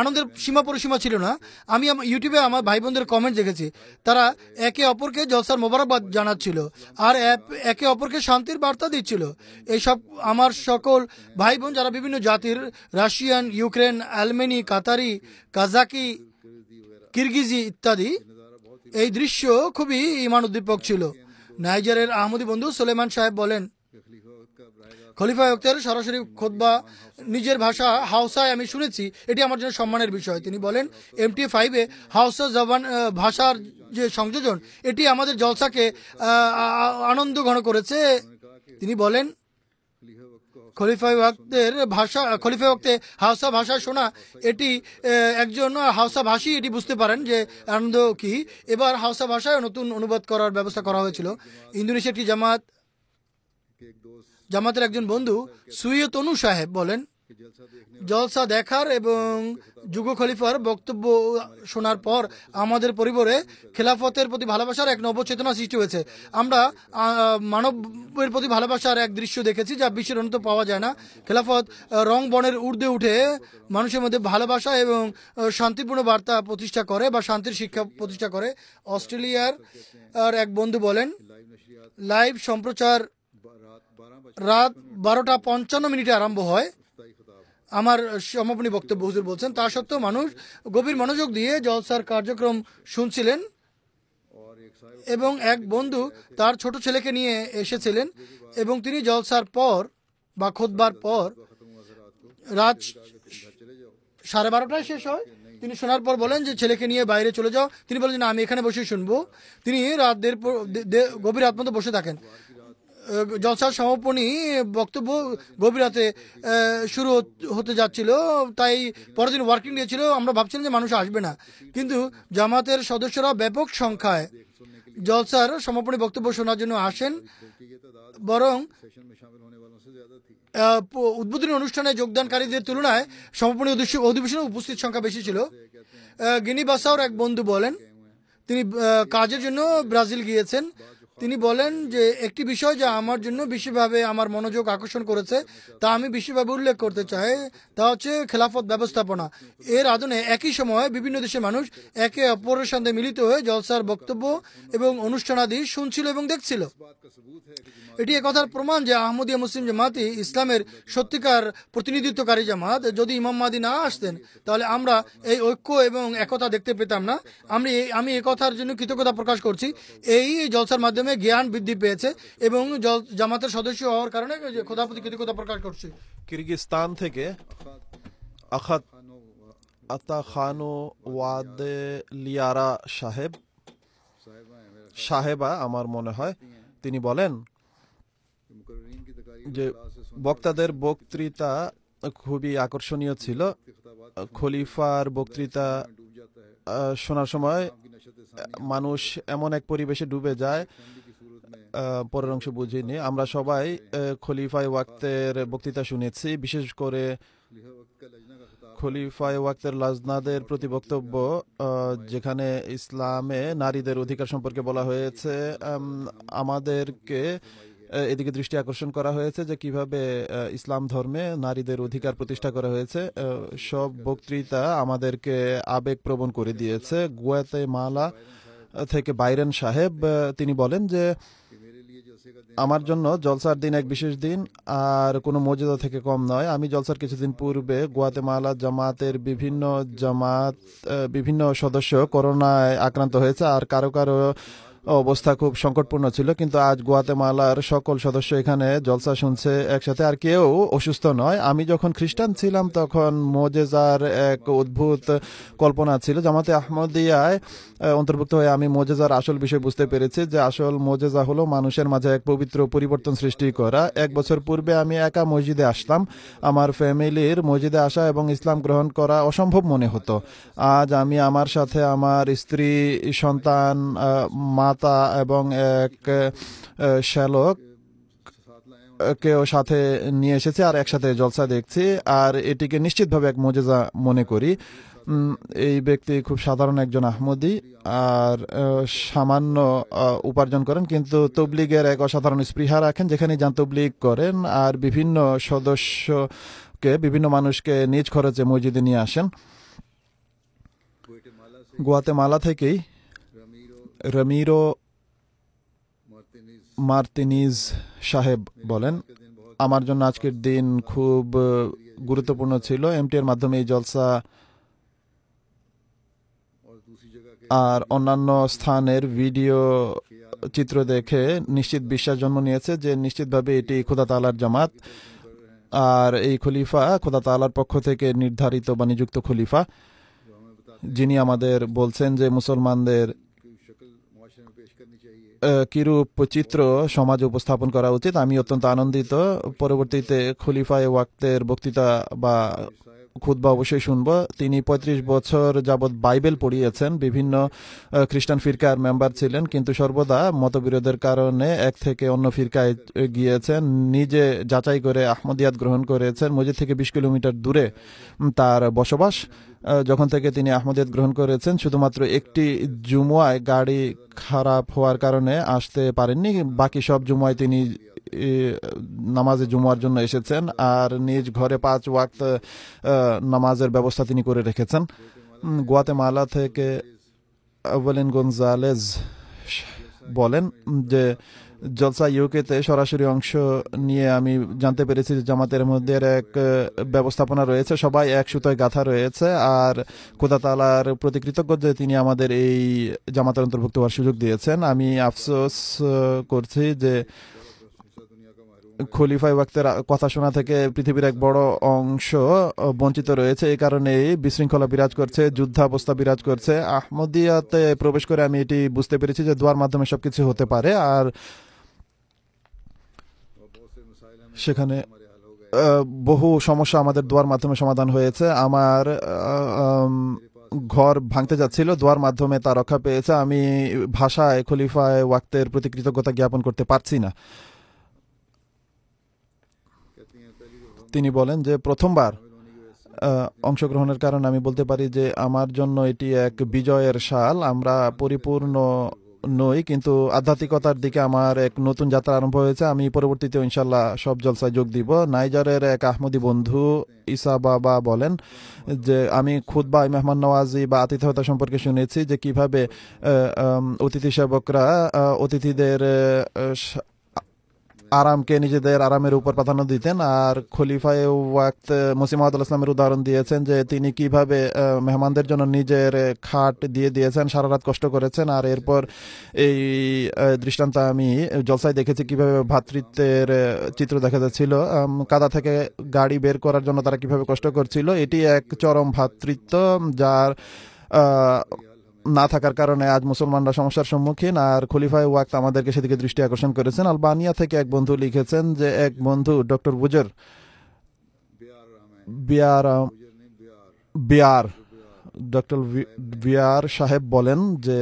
আনন্দের সীমা পরিসীমা ছিল না আমি ইউটিউবে আমার ভাই বোনদের কমেন্ট দেখেছি তারা একে অপরকে জলসার মোবারকবাদ জানাচ্ছিল আর একে অপরকে শান্তির বার্তা দিচ্ছিল এইসব আমার সকল ভাই বোন যারা বিভিন্ন জাতির রাশিয়ান ইউক্রেন আলমেনি কাতারি কাজাকি কিরগিজি ইত্যাদি এই দৃশ্য খুবই ইমান উদ্দীপক ছিল নাইজারের আহমদী বন্ধু সোলেমান সাহেব বলেন খলিফা আক্তার সরাসরি খোদবা নিজের ভাষা হাউসায় আমি শুনেছি এটি আমার জন্য সম্মানের বিষয় তিনি বলেন এমটি ফাইভে হাউসা জবান ভাষার যে সংযোজন এটি আমাদের জলসাকে আনন্দ ঘন করেছে তিনি বলেন খলিফা ভাষা খলিফা ওয়াক্তে হাউসা ভাষা শোনা এটি একজন হাউসা ভাষী এটি বুঝতে পারেন যে আনন্দ কি এবার হাউসা ভাষায় নতুন অনুবাদ করার ব্যবস্থা করা হয়েছিল ইন্দোনেশিয়া একটি জামাত জামাতের একজন বন্ধু সুইয়ত অনু সাহেব বলেন জলসা দেখার এবং যুগ খলিফার বক্তব্য শোনার পর আমাদের পরিবারে খেলাফতের প্রতি ভালোবাসার এক নবচেতনা সৃষ্টি হয়েছে আমরা মানবের প্রতি ভালোবাসার এক দৃশ্য দেখেছি যা বিশ্বের অন্ত পাওয়া যায় না খেলাফত রং বনের ঊর্ধ্বে উঠে মানুষের মধ্যে ভালোবাসা এবং শান্তিপূর্ণ বার্তা প্রতিষ্ঠা করে বা শান্তির শিক্ষা প্রতিষ্ঠা করে অস্ট্রেলিয়ার এক বন্ধু বলেন লাইভ সম্প্রচার রাত বারোটা পঞ্চান্ন মিনিটে আরম্ভ হয় আমার সমাপনী বক্তব্য হুজুর বলছেন তা সত্ত্বেও মানুষ গভীর মনোযোগ দিয়ে জলসার কার্যক্রম শুনছিলেন এবং এক বন্ধু তার ছোট ছেলেকে নিয়ে এসেছিলেন এবং তিনি জলসার পর বা খোদবার পর রাত সাড়ে বারোটায় শেষ হয় তিনি শোনার পর বলেন যে ছেলেকে নিয়ে বাইরে চলে যাও তিনি বলেন না আমি এখানে বসে শুনবো তিনি রাত দেড় গভীর রাত মতো বসে থাকেন জলসার সমাপনী বক্তব্য গভীরাতে শুরু হতে যাচ্ছিল তাই পরের দিন ওয়ার্কিং ডে ছিল আমরা ভাবছিলাম যে মানুষ আসবে না কিন্তু জামাতের সদস্যরা ব্যাপক সংখ্যায় জলসার সমাপনী বক্তব্য শোনার জন্য আসেন বরং উদ্বোধনী অনুষ্ঠানে যোগদানকারীদের তুলনায় সমাপনী অধিবেশনে উপস্থিত সংখ্যা বেশি ছিল গিনি বাসাওর এক বন্ধু বলেন তিনি কাজের জন্য ব্রাজিল গিয়েছেন তিনি বলেন যে একটি বিষয় যা আমার জন্য বিশেষভাবে আমার মনোযোগ আকর্ষণ করেছে তা আমি বিশেষভাবে উল্লেখ করতে চাই তা হচ্ছে খেলাফত ব্যবস্থাপনা এর আদনে একই সময়ে বিভিন্ন দেশের মানুষ একে অপরের সাথে মিলিত হয়ে জলসার বক্তব্য এবং অনুষ্ঠানাদি শুনছিল এবং দেখছিল এটি একথার প্রমাণ যে আহমদিয়া মুসলিম জামাতি ইসলামের সত্যিকার প্রতিনিধিত্বকারী জামাত যদি ইমাম মাদি না আসতেন তাহলে আমরা এই ঐক্য এবং একতা দেখতে পেতাম না আমি আমি একথার জন্য কৃতজ্ঞতা প্রকাশ করছি এই জলসার মাধ্যমে মাধ্যমে জ্ঞান বৃদ্ধি পেয়েছে এবং জামাতের সদস্য হওয়ার কারণে প্রতি কৃতজ্ঞতা প্রকাশ করছে কিরগিস্তান থেকে আখাত আতা খানো ওয়াদে লিয়ারা সাহেব সাহেবা আমার মনে হয় তিনি বলেন যে বক্তাদের বক্তৃতা খুবই আকর্ষণীয় ছিল খলিফার বক্তৃতা শোনার সময় মানুষ এমন এক পরিবেশে ডুবে যায় পরের অংশ বুঝিনি আমরা সবাই খলিফায় ওয়াক্তের বক্তৃতা শুনেছি বিশেষ করে খলিফায় ওয়াক্তের লাজনাদের প্রতি বক্তব্য যেখানে ইসলামে নারীদের অধিকার সম্পর্কে বলা হয়েছে আমাদেরকে এদিকে দৃষ্টি আকর্ষণ করা হয়েছে যে কিভাবে ইসলাম ধর্মে নারীদের অধিকার প্রতিষ্ঠা করা হয়েছে সব বক্তৃতা আমাদেরকে আবেগ প্রবণ করে দিয়েছে গুয়াতে মালা থেকে বাইরেন সাহেব তিনি বলেন যে আমার জন্য জলসার দিন এক বিশেষ দিন আর কোনো মর্যাদা থেকে কম নয় আমি জলসার কিছুদিন পূর্বে গুয়াতেমালা জামাতের বিভিন্ন জামাত বিভিন্ন সদস্য করোনায় আক্রান্ত হয়েছে আর কারো কারো অবস্থা খুব সংকটপূর্ণ ছিল কিন্তু আজ মালার সকল সদস্য এখানে জলসা শুনছে একসাথে আর কেউ অসুস্থ নয় আমি যখন খ্রিস্টান ছিলাম তখন মোজেজার এক অদ্ভুত কল্পনা ছিল জামাতে আহমদিয়ায় অন্তর্ভুক্ত হয়ে আমি মোজেজার আসল বিষয় বুঝতে পেরেছি যে আসল মোজেজা হলো মানুষের মাঝে এক পবিত্র পরিবর্তন সৃষ্টি করা এক বছর পূর্বে আমি একা মসজিদে আসলাম আমার ফ্যামিলির মসজিদে আসা এবং ইসলাম গ্রহণ করা অসম্ভব মনে হতো আজ আমি আমার সাথে আমার স্ত্রী সন্তান মা মাতা এবং এক শ্যালক কেও সাথে নিয়ে এসেছি আর একসাথে জলসা দেখছি আর এটিকে নিশ্চিতভাবে এক মজেজা মনে করি এই ব্যক্তি খুব সাধারণ একজন আহমদি আর সামান্য উপার্জন করেন কিন্তু তবলিগের এক অসাধারণ স্পৃহা রাখেন যেখানে যান তবলিগ করেন আর বিভিন্ন সদস্যকে বিভিন্ন মানুষকে নিজ খরচে মসজিদে নিয়ে আসেন মালা থেকেই রামিরো মার্তিনিজ সাহেব বলেন আমার জন্য আজকের দিন খুব গুরুত্বপূর্ণ ছিল এমটি এর মাধ্যমে এই জলসা আর অন্যান্য স্থানের ভিডিও চিত্র দেখে নিশ্চিত বিশ্বাস জন্ম নিয়েছে যে নিশ্চিতভাবে এটি খোদা তালার জামাত আর এই খলিফা খোদা তালার পক্ষ থেকে নির্ধারিত বা নিযুক্ত খলিফা যিনি আমাদের বলছেন যে মুসলমানদের কিরূপ চিত্র সমাজ উপস্থাপন করা উচিত আমি অত্যন্ত আনন্দিত পরবর্তীতে খলিফায় ওয়াক্তের বক্তৃতা বা খুদ্া অবশ্যই শুনব তিনি ৩৫ বছর যাবৎ বাইবেল পড়িয়েছেন বিভিন্ন খ্রিস্টান ফিরকার মেম্বার ছিলেন কিন্তু সর্বদা মতবিরোধের কারণে এক থেকে অন্য ফিরকায় গিয়েছেন নিজে যাচাই করে আহমদিয়াত গ্রহণ করেছেন মসজিদ থেকে বিশ কিলোমিটার দূরে তার বসবাস যখন থেকে তিনি আহমদিয়াত গ্রহণ করেছেন শুধুমাত্র একটি জুমুয়ায় গাড়ি খারাপ হওয়ার কারণে আসতে পারেননি বাকি সব জুমুয়ায় তিনি নামাজে জুমার জন্য এসেছেন আর নিজ ঘরে পাঁচ ওয়াক্ত নামাজের ব্যবস্থা তিনি করে রেখেছেন গোয়াতেমালা থেকে আবলিন গঞ্জালেজ বলেন যে জলসা ইউকেতে সরাসরি অংশ নিয়ে আমি জানতে পেরেছি যে জামাতের মধ্যে এক ব্যবস্থাপনা রয়েছে সবাই এক সুতোয় গাথা রয়েছে আর কোদাতালার প্রতি কৃতজ্ঞ যে তিনি আমাদের এই জামাতের অন্তর্ভুক্ত হওয়ার সুযোগ দিয়েছেন আমি আফসোস করছি যে খলিফা ওয়াক্তের কথা শোনা থেকে পৃথিবীর এক বড় অংশ বঞ্চিত রয়েছে এই কারণেই বিশৃঙ্খলা বিরাজ করছে যুদ্ধাবস্থা বিরাজ করছে আহমদিয়াতে প্রবেশ করে আমি এটি বুঝতে পেরেছি যে দোয়ার মাধ্যমে সবকিছু হতে পারে আর সেখানে বহু সমস্যা আমাদের দোয়ার মাধ্যমে সমাধান হয়েছে আমার ঘর ভাঙতে যাচ্ছিল দোয়ার মাধ্যমে তা রক্ষা পেয়েছে আমি ভাষায় খলিফায় ওয়াক্তের প্রতি কৃতজ্ঞতা জ্ঞাপন করতে পারছি না তিনি বলেন যে প্রথমবার অংশগ্রহণের কারণে আমি বলতে পারি যে আমার জন্য এটি এক বিজয়ের সাল আমরা পরিপূর্ণ নই কিন্তু আধ্যাত্মিকতার দিকে আমার এক নতুন যাত্রা আরম্ভ হয়েছে আমি পরবর্তীতে ইনশাল্লাহ সব জলসায় যোগ দিব নাইজারের এক আহমদি বন্ধু ইসা বাবা বলেন যে আমি খুদ বা মেহমান নওয়াজি বা আতিথ্যতা সম্পর্কে শুনেছি যে কিভাবে অতিথি সেবকরা অতিথিদের আরামকে নিজেদের আরামের উপর প্রাধান্য দিতেন আর খলিফায় ওয়াক্ত মুসিমাদ ইসলামের উদাহরণ দিয়েছেন যে তিনি কিভাবে মেহমানদের জন্য নিজের খাট দিয়ে দিয়েছেন সারা রাত কষ্ট করেছেন আর এরপর এই দৃষ্টান্ত আমি জলসায় দেখেছি কিভাবে ভাতৃত্বের চিত্র দেখা যাচ্ছিল কাদা থেকে গাড়ি বের করার জন্য তারা কিভাবে কষ্ট করছিল এটি এক চরম ভাতৃত্ব যার না থাকার কারণে আজ মুসলমানরা সমস্যার সম্মুখীন আর খলিফায় ওয়াক্ত আমাদেরকে সেদিকে দৃষ্টি আকর্ষণ করেছেন আলবানিয়া থেকে এক বন্ধু লিখেছেন যে এক বন্ধু ডক্টর বুজর বিয়ার ডক্টর বিয়ার সাহেব বলেন যে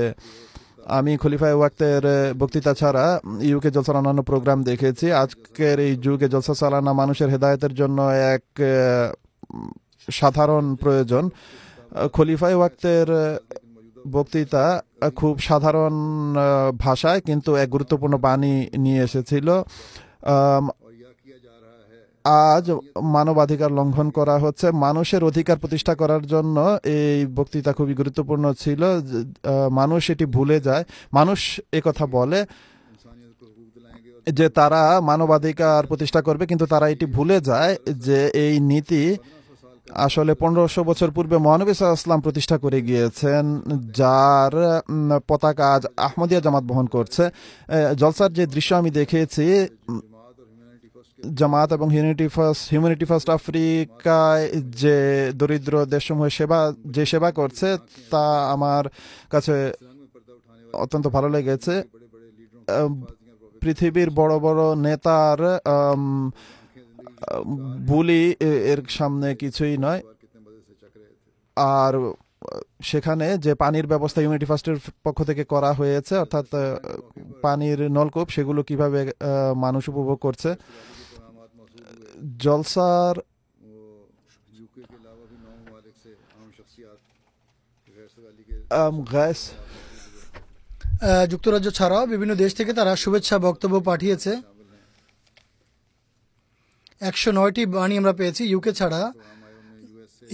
আমি খলিফায় ওয়াক্তের বক্তৃতা ছাড়া ইউকে জলসার অন্যান্য প্রোগ্রাম দেখেছি আজকের এই যুগে জলসা সালানা মানুষের হেদায়তের জন্য এক সাধারণ প্রয়োজন খলিফায় ওয়াক্তের বক্তৃতা খুব সাধারণ ভাষায় কিন্তু এক গুরুত্বপূর্ণ বাণী নিয়ে এসেছিল আজ মানবাধিকার লঙ্ঘন করা হচ্ছে মানুষের অধিকার প্রতিষ্ঠা করার জন্য এই বক্তৃতা খুবই গুরুত্বপূর্ণ ছিল মানুষ এটি ভুলে যায় মানুষ কথা বলে যে তারা মানবাধিকার প্রতিষ্ঠা করবে কিন্তু তারা এটি ভুলে যায় যে এই নীতি আসলে পনেরোশো বছর পূর্বে মহানবী ইসলাম প্রতিষ্ঠা করে গিয়েছেন যার পতাকা আজ আহমদিয়া জামাত বহন করছে জলসার যে দৃশ্য আমি দেখেছি জামাত এবং হিউনিটি ফার্স্ট হিউম্যানিটি ফার্স্ট আফ্রিকায় যে দরিদ্র দেশসমূহে সেবা যে সেবা করছে তা আমার কাছে অত্যন্ত ভালো লেগেছে পৃথিবীর বড় বড় নেতার বুলি এর সামনে কিছুই নয় আর সেখানে যে পানির ব্যবস্থা ইউনিটি ফার্স্টের পক্ষ থেকে করা হয়েছে অর্থাৎ পানির নলকূপ সেগুলো কিভাবে মানুষ উপভোগ করছে জলসার যুক্তরাজ্য ছাড়াও বিভিন্ন দেশ থেকে তারা শুভেচ্ছা বক্তব্য পাঠিয়েছে একশো নয়টি বাণী আমরা পেয়েছি ইউকে ছাড়া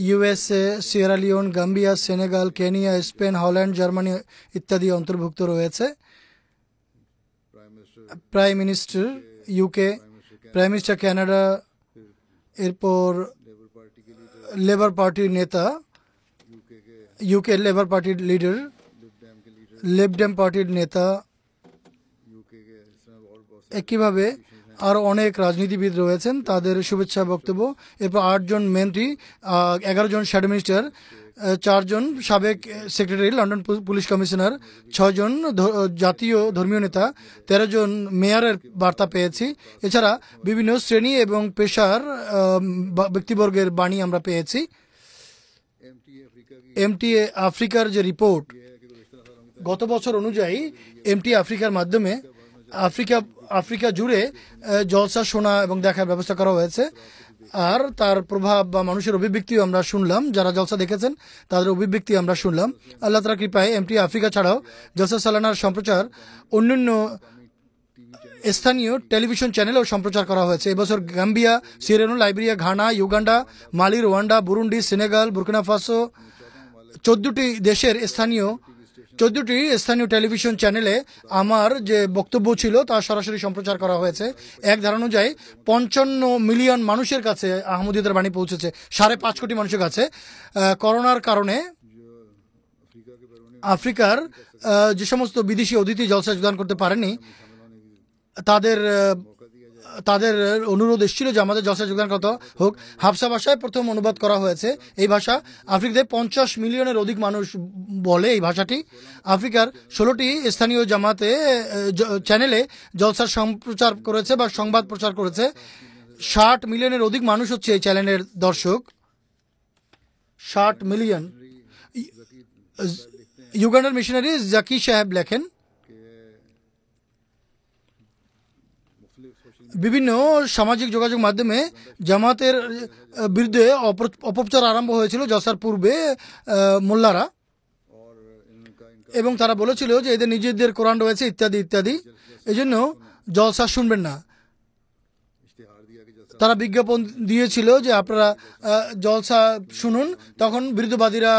USA Sierra Leone Gambia Senegal Kenya Spain Holland Germany ইত্যাদি অন্তর্ভুক্ত রয়েছে prime minister UK prime minister Canada এরপর লেবার পার্টির নেতা ইউকে লেবার পার্টির লিডার লেবডেম পার্টির নেতা একইভাবে আরও অনেক রাজনীতিবিদ রয়েছেন তাদের শুভেচ্ছা বক্তব্য এরপর আটজন মন্ত্রী এগারো জন শ্যাডো মিনিস্টার চারজন সাবেক সেক্রেটারি লন্ডন পুলিশ কমিশনার ছজন জাতীয় ধর্মীয় নেতা তেরো জন মেয়ারের বার্তা পেয়েছি এছাড়া বিভিন্ন শ্রেণী এবং পেশার ব্যক্তিবর্গের বাণী আমরা পেয়েছি এমটিএ আফ্রিকার যে রিপোর্ট গত বছর অনুযায়ী এমটি আফ্রিকার মাধ্যমে আফ্রিকা আফ্রিকা জুড়ে জলসা শোনা এবং দেখার ব্যবস্থা করা হয়েছে আর তার প্রভাব বা মানুষের অভিব্যক্তিও আমরা শুনলাম যারা জলসা দেখেছেন তাদের অভিব্যক্তি আমরা শুনলাম আল্লাহ তালা কৃপায় এমটি আফ্রিকা ছাড়াও জলসা সালানার সম্প্রচার অন্যান্য স্থানীয় টেলিভিশন চ্যানেলেও সম্প্রচার করা হয়েছে এবছর গাম্বিয়া সিরেনো Liberia Ghana Uganda Mali Rwanda Burundi Senegal Burkina চোদ্দটি দেশের স্থানীয় চোদ্দটি স্থানীয় টেলিভিশন চ্যানেলে আমার যে বক্তব্য ছিল তা সরাসরি সম্প্রচার করা হয়েছে এক ধারণা অনুযায়ী পঞ্চান্ন মিলিয়ন মানুষের কাছে আহমদীদের বাণী পৌঁছেছে সাড়ে পাঁচ কোটি মানুষের কাছে করোনার কারণে আফ্রিকার যে সমস্ত বিদেশি অতিথি জলসা যোগদান করতে পারেনি তাদের তাদের অনুরোধ এসেছিল যে আমাদের জলসায় যোগদান করা হোক হাফসা ভাষায় প্রথম অনুবাদ করা হয়েছে এই ভাষা আফ্রিকাতে পঞ্চাশ মিলিয়নের অধিক মানুষ বলে এই ভাষাটি আফ্রিকার ষোলোটি স্থানীয় জামাতে চ্যানেলে জলসার সম্প্রচার করেছে বা সংবাদ প্রচার করেছে ষাট মিলিয়নের অধিক মানুষ হচ্ছে এই চ্যানেলের দর্শক ষাট মিলিয়ন ইউগান্ডার মিশনারি জাকি সাহেব লেখেন বিভিন্ন সামাজিক যোগাযোগ মাধ্যমে জামাতের বিরুদ্ধে অপপ্রচার আরম্ভ হয়েছিল যশার পূর্বে মোল্লারা এবং তারা বলেছিল যে এদের নিজেদের কোরআন রয়েছে ইত্যাদি ইত্যাদি এই জন্য জলসা শুনবেন না তারা বিজ্ঞাপন দিয়েছিল যে আপনারা জলসা শুনুন তখন বিরুদ্ধবাদীরা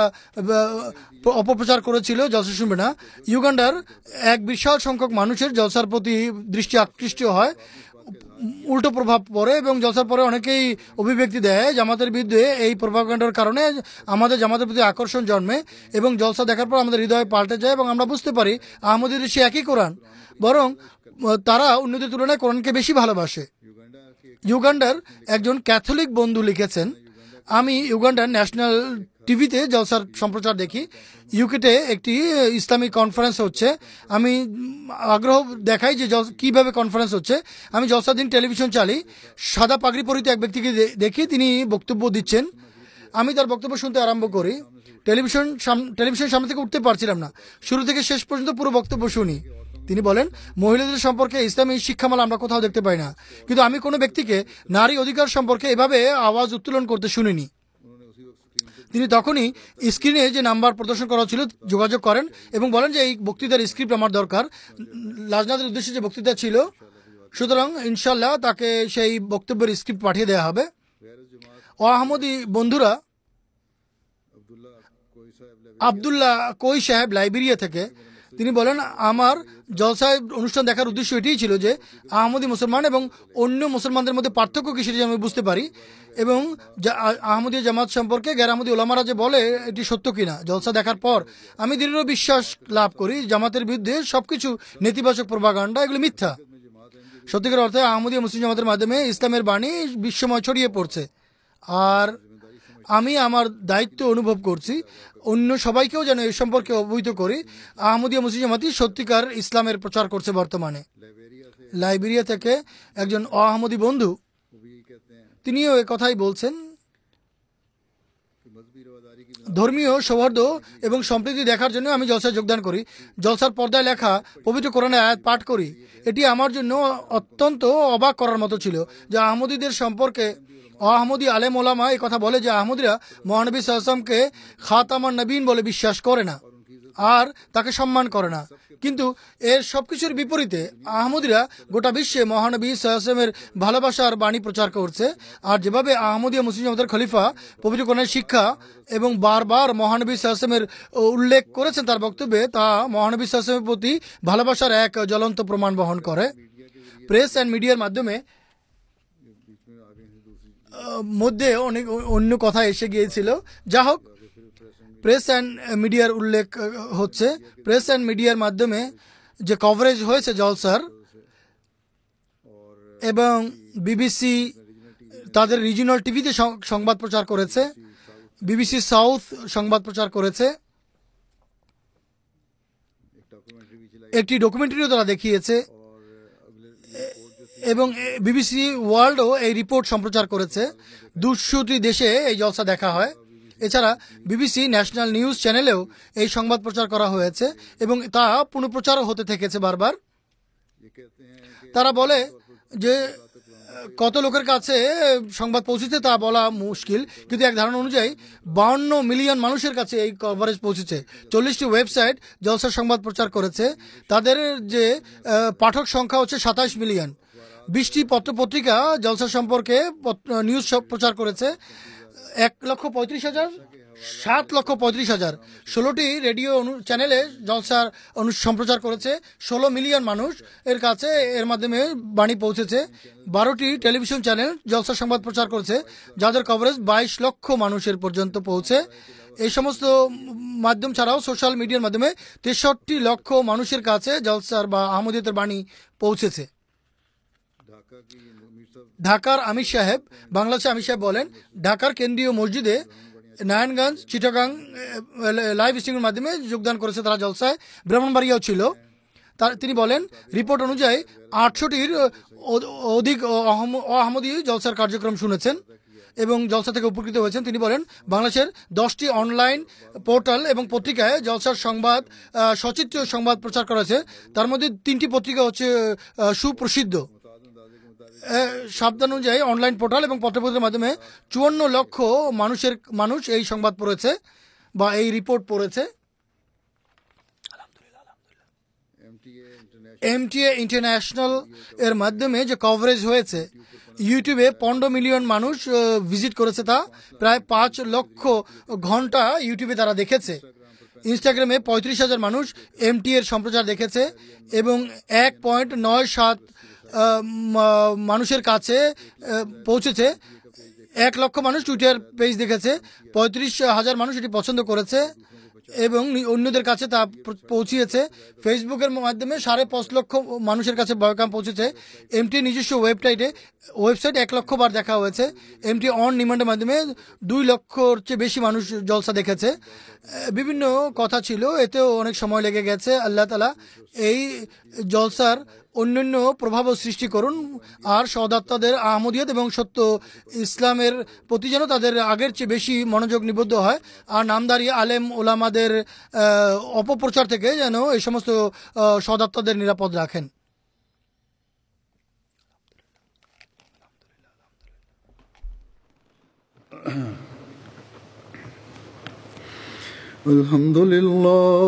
অপপ্রচার করেছিল জলসা শুনবে না ইউগান্ডার এক বিশাল সংখ্যক মানুষের জলসার প্রতি দৃষ্টি আকৃষ্ট হয় উল্টো প্রভাব পড়ে এবং জলসার পরে অনেকেই অভিব্যক্তি দেয় জামাতের বিরুদ্ধে এই প্রভাবকাণ্ডের কারণে আমাদের জামাতের প্রতি আকর্ষণ জন্মে এবং জলসা দেখার পর আমাদের হৃদয় পাল্টে যায় এবং আমরা বুঝতে পারি আহমদের সে একই কোরআন বরং তারা উন্নতির তুলনায় কোরআনকে বেশি ভালোবাসে ইউগান্ডার একজন ক্যাথলিক বন্ধু লিখেছেন আমি ইউগান্ডার ন্যাশনাল টিভিতে জলসার সম্প্রচার দেখি ইউকেতে একটি ইসলামিক কনফারেন্স হচ্ছে আমি আগ্রহ দেখাই যে কিভাবে কনফারেন্স হচ্ছে আমি জলসার দিন টেলিভিশন চালি সাদা পাগড়ি পরিত এক ব্যক্তিকে দেখি তিনি বক্তব্য দিচ্ছেন আমি তার বক্তব্য শুনতে আরম্ভ করি টেলিভিশন টেলিভিশন সামনে থেকে উঠতে পারছিলাম না শুরু থেকে শেষ পর্যন্ত পুরো বক্তব্য শুনি তিনি বলেন মহিলাদের সম্পর্কে ইসলামী শিক্ষামালা আমরা কোথাও দেখতে পাই না কিন্তু আমি কোনো ব্যক্তিকে নারী অধিকার সম্পর্কে এভাবে আওয়াজ উত্তোলন করতে শুনিনি তিনি তখনই স্ক্রিনে যে নাম্বার প্রদর্শন করা ছিল যোগাযোগ করেন এবং বলেন যে এই বক্তৃতার স্ক্রিপ্ট আমার দরকার রাজনাথের উদ্দেশ্যে যে বক্তৃতা ছিল সুতরাং ইনশাল্লাহ তাকে সেই বক্তব্যের স্ক্রিপ্ট পাঠিয়ে দেওয়া হবে ও আহমদী বন্ধুরা আবদুল্লাহ কই সাহেব লাইব্রেরিয়া থেকে তিনি বলেন আমার জলসায় অনুষ্ঠান দেখার উদ্দেশ্য এটিই ছিল যে আহমদি মুসলমান এবং অন্য মুসলমানদের মধ্যে পার্থক্য কি সেটি আমি বুঝতে পারি এবং আহমদীয় জামাত সম্পর্কে গ্যারামদি ওলামারা যে বলে এটি সত্য কিনা জলসা দেখার পর আমি দৃঢ় বিশ্বাস লাভ করি জামাতের বিরুদ্ধে সবকিছু নেতিবাচক প্রভাকাণ্ডা এগুলি মিথ্যা সত্যিকার অর্থে আহমদীয় মুসলিম জামাতের মাধ্যমে ইসলামের বাণী বিশ্বময় ছড়িয়ে পড়ছে আর আমি আমার দায়িত্ব অনুভব করছি অন্য সবাইকেও যেন এ সম্পর্কে অবহিত করি আহমদীয় মুসলিম জামাতি সত্যিকার ইসলামের প্রচার করছে বর্তমানে লাইব্রেরিয়া থেকে একজন আহমদি বন্ধু তিনিও এ কথাই বলছেন ধর্মীয় সৌহার্দ্য এবং সম্প্রীতি দেখার জন্য আমি জলসায় যোগদান করি জলসার পর্দায় লেখা পবিত্র কোরআনে আয়াত পাঠ করি এটি আমার জন্য অত্যন্ত অবাক করার মতো ছিল যে আহমদীদের সম্পর্কে আহমদি আলেম ওলামা এই কথা বলে যে আহমদিরা মহানবী সাহসমকে খাতামার নবীন বলে বিশ্বাস করে না আর তাকে সম্মান করে না কিন্তু এর সবকিছুর বিপরীতে আহমদিরা গোটা বিশ্বে মহানবী সাহসমের ভালোবাসার বাণী প্রচার করছে আর যেভাবে আহমদিয়া মুসলিম খলিফা পবিত্র কোরআনের শিক্ষা এবং বারবার মহানবী সাহসমের উল্লেখ করেছেন তার বক্তব্যে তা মহানবী সাহসমের প্রতি ভালোবাসার এক জ্বলন্ত প্রমাণ বহন করে প্রেস অ্যান্ড মিডিয়ার মাধ্যমে মধ্যে অনেক অন্য কথা এসে গিয়েছিল যা হোক প্রেস অ্যান্ড মিডিয়ার উল্লেখ হচ্ছে প্রেস অ্যান্ড মিডিয়ার মাধ্যমে যে কভারেজ হয়েছে জলসার এবং বিবিসি তাদের রিজিনাল টিভিতে সংবাদ প্রচার করেছে বিবিসি সাউথ সংবাদ প্রচার করেছে একটি ডকুমেন্টারিও তারা দেখিয়েছে এবং বিবিসি ওয়ার্ল্ডও এই রিপোর্ট সম্প্রচার করেছে দুশোটি দেশে এই জলসা দেখা হয় এছাড়া বিবিসি ন্যাশনাল নিউজ চ্যানেলেও এই সংবাদ প্রচার করা হয়েছে এবং তা পুনঃপ্রচারও হতে থেকেছে বারবার তারা বলে যে কত লোকের কাছে সংবাদ পৌঁছেছে তা বলা মুশকিল কিন্তু এক ধারণা অনুযায়ী বাহান্ন মিলিয়ন মানুষের কাছে এই কভারেজ পৌঁছেছে চল্লিশটি ওয়েবসাইট জলসার সংবাদ প্রচার করেছে তাদের যে পাঠক সংখ্যা হচ্ছে সাতাশ মিলিয়ন বিশটি পত্রপত্রিকা জলসা সম্পর্কে নিউজ প্রচার করেছে এক লক্ষ পঁয়ত্রিশ হাজার সাত লক্ষ পঁয়ত্রিশ হাজার ষোলোটি রেডিও চ্যানেলে জলসার অনু সম্প্রচার করেছে ষোলো মিলিয়ন মানুষ এর কাছে এর মাধ্যমে বাণী পৌঁছেছে বারোটি টেলিভিশন চ্যানেল জলসার সংবাদ প্রচার করেছে যাদের কভারেজ বাইশ লক্ষ মানুষের পর্যন্ত পৌঁছে এই সমস্ত মাধ্যম ছাড়াও সোশ্যাল মিডিয়ার মাধ্যমে তেষট্টি লক্ষ মানুষের কাছে জলসার বা আহমদিয়তের বাণী পৌঁছেছে ঢাকার আমির সাহেব বাংলাদেশে আমির সাহেব বলেন ঢাকার কেন্দ্রীয় মসজিদে নারায়ণগঞ্জ চিটাগাং লাইভ স্ট্রিমের মাধ্যমে যোগদান করেছে তারা জলসায় ব্রাহ্মণবাড়িয়াও ছিল তার তিনি বলেন রিপোর্ট অনুযায়ী আটশোটির অধিক আহমদী জলসার কার্যক্রম শুনেছেন এবং জলসা থেকে উপকৃত হয়েছেন তিনি বলেন বাংলাদেশের দশটি অনলাইন পোর্টাল এবং পত্রিকায় জলসার সংবাদ সচিত্র সংবাদ প্রচার করা হয়েছে তার মধ্যে তিনটি পত্রিকা হচ্ছে সুপ্রসিদ্ধ সাবধানুযায়ী অনলাইন পোর্টাল এবং পত্রপত্রের মাধ্যমে চুয়ান্ন লক্ষ মানুষের মানুষ এই সংবাদ পড়েছে বা এই রিপোর্ট পড়েছে এমটিএ ইন্টারন্যাশনাল এর মাধ্যমে যে কভারেজ হয়েছে ইউটিউবে পনেরো মিলিয়ন মানুষ ভিজিট করেছে তা প্রায় পাঁচ লক্ষ ঘন্টা ইউটিউবে তারা দেখেছে ইনস্টাগ্রামে পঁয়ত্রিশ হাজার মানুষ এমটিএর সম্প্রচার দেখেছে এবং এক পয়েন্ট নয় সাত মানুষের কাছে পৌঁছেছে এক লক্ষ মানুষ টুইটার পেজ দেখেছে পঁয়ত্রিশ হাজার মানুষ এটি পছন্দ করেছে এবং অন্যদের কাছে তা পৌঁছিয়েছে ফেসবুকের মাধ্যমে সাড়ে পাঁচ লক্ষ মানুষের কাছে বয়কাম পৌঁছেছে এমটি নিজস্ব ওয়েবসাইটে ওয়েবসাইট এক লক্ষ বার দেখা হয়েছে এমটি অন ডিমান্ডের মাধ্যমে দুই লক্ষর চেয়ে বেশি মানুষ জলসা দেখেছে বিভিন্ন কথা ছিল এতেও অনেক সময় লেগে গেছে আল্লাহ তালা এই জলসার অন্যান্য প্রভাবও সৃষ্টি করুন আর সদাত্মাদের আহমদিয়ত এবং সত্য ইসলামের প্রতি যেন তাদের আগের চেয়ে বেশি মনোযোগ নিবদ্ধ হয় আর নামদারি আলেম ওলামাদের অপপ্রচার থেকে যেন এই সমস্ত সদাত্মাদের নিরাপদ রাখেন الحمد لله